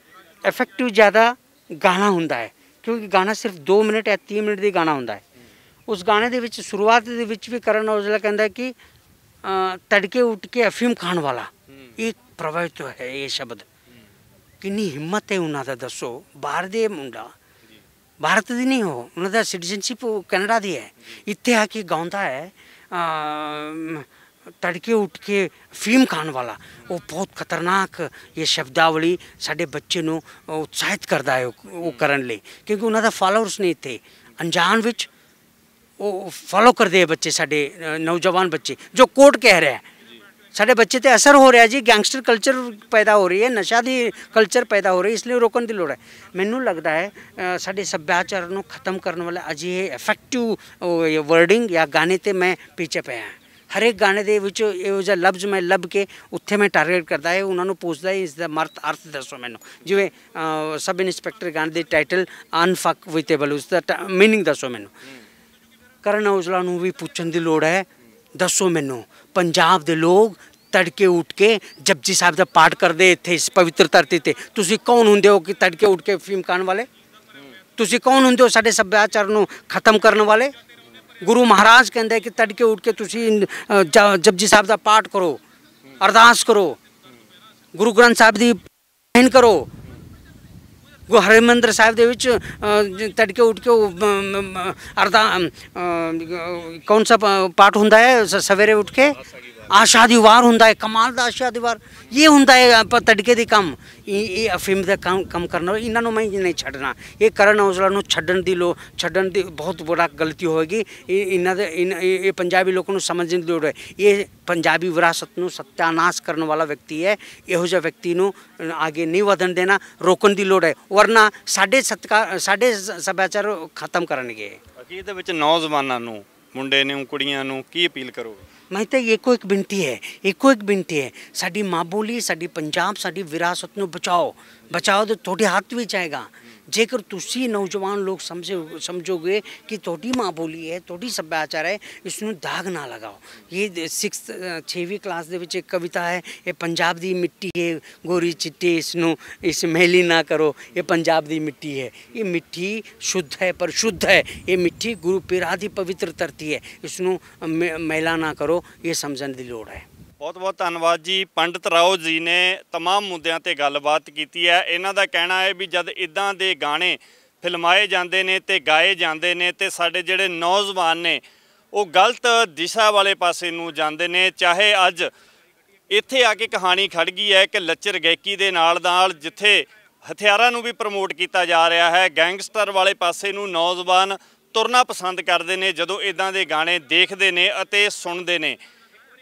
ਇਫੈਕਟਿਵ ਜ਼ਿਆਦਾ ਗਾਣਾ ਹੁੰਦਾ ਹੈ ਕਿਉਂਕਿ ਗਾਣਾ ਸਿਰਫ 2 ਮਿੰਟ ਜਾਂ 3 ਮਿੰਟ ਦੀ ਗਾਣਾ ਹੁੰਦਾ ਹੈ ਉਸ ਗਾਣੇ ਦੇ ਵਿੱਚ ਸ਼ੁਰੂਆਤ ਦੇ ਵਿੱਚ ਵੀ ਕਰਨ ਔਜਲਾ ਕਹਿੰਦਾ ਕਿ ਤੜਕੇ ਉੱਠ ਕੇ ਅਫੀਮ ਖਾਣ ਵਾਲਾ ਇੱਕ ਪ੍ਰਭਾਵਿਤ ਹੈ ਇਹ ਸ਼ਬਦ ਕਿੰਨੀ ਹਿੰਮਤ ਹੈ ਉਹਨਾਂ ਦਾ ਦੱਸੋ ਬਾਹਰ ਦੇ ਮੁੰਡਾ ਭਾਰਤ ਦੀ ਨਹੀਂ ਹੋ ਉਹਨਾਂ ਦਾ ਸਿਟੀਜ਼ਨਸ਼ਿਪ ਕੈਨੇਡਾ ਦੀ ਹੈ ਇੱਥੇ ਆ ਕੇ ਗਾਉਂਦਾ ਹੈ ਤੜਕੇ ਉੱਠ ਕੇ ਫੀਮ ਖਾਣ ਵਾਲਾ ਉਹ ਬਹੁਤ ਖਤਰਨਾਕ ਇਹ ਸ਼ਬਦਾਵਲੀ ਸਾਡੇ ਬੱਚੇ ਨੂੰ ਉਤਸ਼ਾਹਿਤ ਕਰਦਾ ਹੈ ਉਹ ਕਰਨ ਲਈ ਕਿਉਂਕਿ ਉਹਨਾਂ ਦਾ ਫਾਲੋਅਰਸ ਨਹੀਂ ਇੱਥੇ ਅਣਜਾਣ ਵਿੱਚ ਉਹ ਫਾਲੋ ਕਰਦੇ ਬੱਚੇ ਸਾਡੇ ਨੌਜਵਾਨ ਬੱਚੇ ਜੋ ਕੋਟ ਕਹਿ ਰਿਹਾ ਸਾਡੇ ਬੱਚੇ ਤੇ ਅਸਰ ਹੋ ਰਿਹਾ ਜੀ ਗੈਂਗਸਟਰ ਕਲਚਰ ਪੈਦਾ ਹੋ ਰਹੀ ਹੈ ਨਸ਼ਾ ਦੀ ਕਲਚਰ ਪੈਦਾ ਹੋ ਰਹੀ ਇਸ ਲਈ ਰੋਕਣ ਦੀ ਲੋੜ ਹੈ ਮੈਨੂੰ ਲੱਗਦਾ ਹੈ ਸਾਡੇ ਸੱਭਿਆਚਾਰ ਨੂੰ ਖਤਮ ਕਰਨ ਵਾਲਾ ਅਜਿਹੇ ਇਫੈਕਟਿਵ ਵਰਡਿੰਗ ਜਾਂ ਗਾਣੇ ਤੇ ਮੈਂ ਪਿੱਛੇ ਪਿਆ ਹਰੇਕ ਗਾਣੇ ਦੇ ਵਿੱਚ ਇਹੋ ਜਿਹਾ ਲਫ਼ਜ਼ ਮੈਂ ਲੱਭ ਕੇ ਉੱਥੇ ਮੈਂ ਟਾਰਗੇਟ ਕਰਦਾ ਹੈ ਉਹਨਾਂ ਨੂੰ ਪੁੱਛਦਾ ਇਸ ਦਾ ਮਰਤ ਅਰਥ ਦੱਸੋ ਮੈਨੂੰ ਜਿਵੇਂ ਸਬ ਇਨਸਪੈਕਟਰ ਗਾਣੇ ਦੇ ਟਾਈਟਲ ਅਨਫਕ ਵਿਟੇਬਲ ਉਸ ਦਾ ਮੀਨਿੰਗ ਦੱਸੋ ਮੈਨੂੰ ਕਰਨ ਔਜਲਾ ਨੂੰ ਵੀ ਪੁੱਛਣ ਦੀ ਲੋੜ ਹੈ ਦੱਸੋ ਮੈਨੂੰ ਪੰਜਾਬ ਦੇ ਲੋਕ ਤੜਕੇ ਉੱਠ ਕੇ ਜਪਜੀ ਸਾਹਿਬ ਦਾ ਪਾਠ ਕਰਦੇ ਇੱਥੇ ਇਸ ਪਵਿੱਤਰ ਧਰਤੀ ਤੇ ਤੁਸੀਂ ਕੌਣ ਹੁੰਦੇ ਹੋ ਕਿ ਤੜਕੇ ਉੱਠ ਕੇ ਫਿਲਮ ਕਾਣ ਵਾਲੇ ਤੁਸੀਂ ਕੌਣ ਹੁੰਦੇ ਹੋ ਸਾਡੇ ਸੱਭਿਆਚਾਰ ਨੂੰ ਖਤਮ ਕਰਨ ਵਾਲੇ ਗੁਰੂ ਮਹਾਰਾਜ ਕਹਿੰਦੇ ਕਿ ਤੜਕੇ ਉੱਠ ਕੇ ਤੁਸੀਂ ਜਪਜੀ ਸਾਹਿਬ ਦਾ ਪਾਠ ਕਰੋ ਅਰਦਾਸ ਕਰੋ ਗੁਰੂ ਗ੍ਰੰਥ ਸਾਹਿਬ ਦੀ ਪਾਠ ਕਰੋ ਗੁਰੂ ਹਰਿਮੰਦਰ ਸਾਹਿਬ ਦੇ ਵਿੱਚ ਤੜਕੇ ਉੱਠ ਕੇ ਅਰਦਾਸ ਕੌਣ ਸਾ ਪਾਠ ਹੁੰਦਾ ਹੈ ਸਵੇਰੇ ਉੱਠ ਕੇ ਆਸ਼ਾ ਦੀ ਵਾਰ ਹੁੰਦਾ ਹੈ ਕਮਾਲ ਦਾ ਆਸ਼ਾ ਦੀ ਵਾਰ ਇਹ ਹੁੰਦਾ ਹੈ ਤੜਕੇ ਦੀ ਕੰਮ ਇਹ ਅਫੀਮ ਦਾ ਕੰਮ ਕੰਮ ਕਰਨਾ ਇਹਨਾਂ ਨੂੰ ਮੈਂ ਨਹੀਂ ਛੱਡਣਾ ਇਹ ਕਰਨ ਔਜਲਾ ਨੂੰ ਛੱਡਣ ਦੀ ਲੋ ਛੱਡਣ ਦੀ ਬਹੁਤ ਬੜਾ ਗਲਤੀ ਹੋਏਗੀ ਇਹ ਇਹਨਾਂ ਦੇ ਇਹ ਪੰਜਾਬੀ ਲੋਕਾਂ ਨੂੰ ਸਮਝਣ ਦੀ ਲੋੜ ਹੈ ਇਹ ਪੰਜਾਬੀ ਵਿਰਾਸਤ ਨੂੰ ਸਤਿਆਨਾਸ਼ ਕਰਨ ਵਾਲਾ ਵਿਅਕਤੀ ਹੈ ਇਹੋ ਜਿਹਾ ਵਿਅਕਤੀ ਨੂੰ ਅੱਗੇ ਨਹੀਂ ਵਧਣ ਦੇਣਾ ਰੋਕਣ ਦੀ ਲੋੜ ਹੈ ਵਰਨਾ ਸਾਡੇ ਸਤਕਾਰ ਸਾਡੇ ਸੱਭਿਆਚਾਰ ਖਤਮ ਕਰਨਗੇ ਅਕੀਦ ਦੇ ਵਿੱਚ ਨੌਜਵਾਨਾਂ ਨੂੰ ਮੁੰਡੇ ਨੂੰ ਕੁੜੀਆਂ ਨੂੰ ਕੀ ਅਪੀਲ ਕਰੋਗੇ ਮੈਂ ਤਾਂ ਇੱਕੋ ਇੱਕ ਬੇਨਤੀ ਹੈ ਇੱਕੋ ਇੱਕ ਬੇਨਤੀ ਹੈ ਸਾਡੀ ਮਾਂ ਬੋਲੀ ਸਾਡੀ ਪੰਜਾਬ ਸਾਡੀ ਵਿਰਾਸਤ ਨੂੰ ਬਚਾਓ ਬਚਾਓ ਤੇ ਤੁਹਾਡੇ ਹੱਥ ਵਿੱਚ ਆਏਗਾ ਜੇਕਰ ਤੁਸੀਂ ਨੌਜਵਾਨ ਲੋਕ ਸਮਝੋ ਸਮਝੋਗੇ ਕਿ ਤੁਹਾਡੀ ਮਾਂ ਬੋਲੀ ਹੈ ਤੁਹਾਡੀ ਸੱਭਿਆਚਾਰ ਹੈ ਇਸ ਨੂੰ ਦਾਗ ਨਾ ਲਗਾਓ ਇਹ 6th 6ਵੀਂ ਕਲਾਸ ਦੇ ਵਿੱਚ ਇੱਕ ਕਵਿਤਾ ਹੈ ਇਹ ਪੰਜਾਬ ਦੀ ਮਿੱਟੀ ਹੈ ਗੋਰੀ ਚਿੱਟੀ ਇਸ ਨੂੰ ਇਸ ਮਹਿਲੀ ਨਾ ਕਰੋ ਇਹ ਪੰਜਾਬ ਦੀ ਮਿੱਟੀ ਹੈ ਇਹ ਮਿੱਟੀ ਸ਼ੁੱਧ ਹੈ ਪਰ ਸ਼ੁੱਧ ਹੈ ਇਹ ਮਿੱਟੀ ਗੁਰੂ ਪਿਰਾ ਦੀ ਪਵਿੱਤਰ ਧਰਤੀ ਹੈ ਇਸ ਨੂੰ ਮਹਿਲਾ ਨਾ ਕਰੋ ਇਹ ਸਮਝਣ ਦੀ ਲੋੜ ਹੈ ਬਹੁਤ ਬਹੁਤ ਧੰਨਵਾਦ ਜੀ ਪੰਡਤ ਰਾਓ ਜੀ ਨੇ तमाम ਮੁੱਦਿਆਂ ਤੇ ਗੱਲਬਾਤ ਕੀਤੀ ਹੈ ਇਹਨਾਂ ਦਾ ਕਹਿਣਾ ਹੈ ਵੀ ਜਦ ਇਦਾਂ ਦੇ ਗਾਣੇ ਫਿਲਮਾਏ ਜਾਂਦੇ ਨੇ ਤੇ ਗਾਏ ਜਾਂਦੇ ਨੇ ਤੇ ਸਾਡੇ ਜਿਹੜੇ ਨੌਜਵਾਨ ਨੇ ਉਹ ਗਲਤ ਦਿਸ਼ਾ ਵਾਲੇ ਪਾਸੇ ਨੂੰ ਜਾਂਦੇ ਨੇ ਚਾਹੇ ਅੱਜ ਇੱਥੇ ਆ ਕੇ ਕਹਾਣੀ ਖੜ ਗਈ ਹੈ ਕਿ ਲੱਚਰ ਗਾਇਕੀ ਦੇ ਨਾਲ ਨਾਲ ਜਿੱਥੇ ਹਥਿਆਰਾਂ ਨੂੰ ਵੀ ਪ੍ਰਮੋਟ ਕੀਤਾ ਜਾ ਰਿਹਾ ਹੈ ਗੈਂਗਸਟਰ ਵਾਲੇ ਪਾਸੇ ਨੂੰ ਨੌਜਵਾਨ ਤੁਰਨਾ ਪਸੰਦ ਕਰਦੇ ਨੇ ਜਦੋਂ ਇਦਾਂ ਦੇ ਗਾਣੇ ਦੇਖਦੇ ਨੇ ਅਤੇ ਸੁਣਦੇ ਨੇ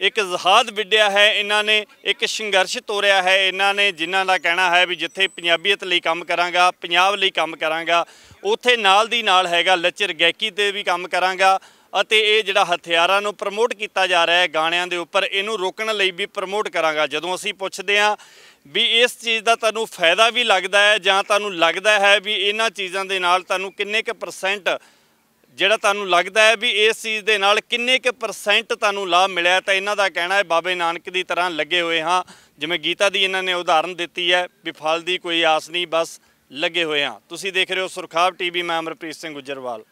ਇੱਕ ਜ਼ਹਾਦ ਵਿੱਢਿਆ ਹੈ ਇਹਨਾਂ ਨੇ ਇੱਕ ਸੰਘਰਸ਼ ਤੋਰਿਆ ਹੈ ਇਹਨਾਂ ਨੇ ਜਿਨ੍ਹਾਂ ਦਾ ਕਹਿਣਾ ਹੈ ਵੀ ਜਿੱਥੇ ਪੰਜਾਬੀਅਤ ਲਈ ਕੰਮ ਕਰਾਂਗਾ ਪੰਜਾਬ ਲਈ ਕੰਮ ਕਰਾਂਗਾ ਉੱਥੇ ਨਾਲ ਦੀ ਨਾਲ ਹੈਗਾ ਲੱਚਰ ਗਾਇਕੀ ਤੇ ਵੀ ਕੰਮ ਕਰਾਂਗਾ ਅਤੇ ਇਹ ਜਿਹੜਾ ਹਥਿਆਰਾਂ ਨੂੰ ਪ੍ਰਮੋਟ ਕੀਤਾ ਜਾ ਰਿਹਾ ਹੈ ਗਾਣਿਆਂ ਦੇ ਉੱਪਰ ਇਹਨੂੰ ਰੋਕਣ ਲਈ ਵੀ ਪ੍ਰਮੋਟ ਕਰਾਂਗਾ ਜਦੋਂ ਅਸੀਂ ਪੁੱਛਦੇ ਹਾਂ ਵੀ ਇਸ ਚੀਜ਼ ਦਾ ਤੁਹਾਨੂੰ ਫਾਇਦਾ ਵੀ ਲੱਗਦਾ ਹੈ ਜਾਂ ਤੁਹਾਨੂੰ ਲੱਗਦਾ ਹੈ ਵੀ ਇਹਨਾਂ ਚੀਜ਼ਾਂ ਦੇ ਨਾਲ ਤੁਹਾਨੂੰ ਕਿੰਨੇ ਕੁ ਪਰਸੈਂਟ ਜਿਹੜਾ ਤੁਹਾਨੂੰ ਲੱਗਦਾ ਹੈ ਵੀ ਇਸ ਚੀਜ਼ ਦੇ ਨਾਲ ਕਿੰਨੇ ਕੁ ਪਰਸੈਂਟ ਤੁਹਾਨੂੰ ਲਾਭ ਮਿਲਿਆ ਤਾਂ ਇਹਨਾਂ ਦਾ ਕਹਿਣਾ ਹੈ ਬਾਬੇ ਨਾਨਕ ਦੀ ਤਰ੍ਹਾਂ ਲੱਗੇ ਹੋਏ ਹਾਂ ਜਿਵੇਂ ਗੀਤਾ ਦੀ ਇਹਨਾਂ ਨੇ ਉਦਾਹਰਨ ਦਿੱਤੀ ਹੈ ਵੀ ਫਲ ਦੀ ਕੋਈ ਆਸ ਨਹੀਂ ਬਸ ਲੱਗੇ ਹੋਏ ਹਾਂ ਤੁਸੀਂ ਦੇਖ ਰਹੇ ਹੋ ਸੁਰਖਾਬ ਟੀਵੀ ਮੈਂ ਅਮਰਪ੍ਰੀਤ ਸਿੰਘ ਗੁਜਰਵਾਲ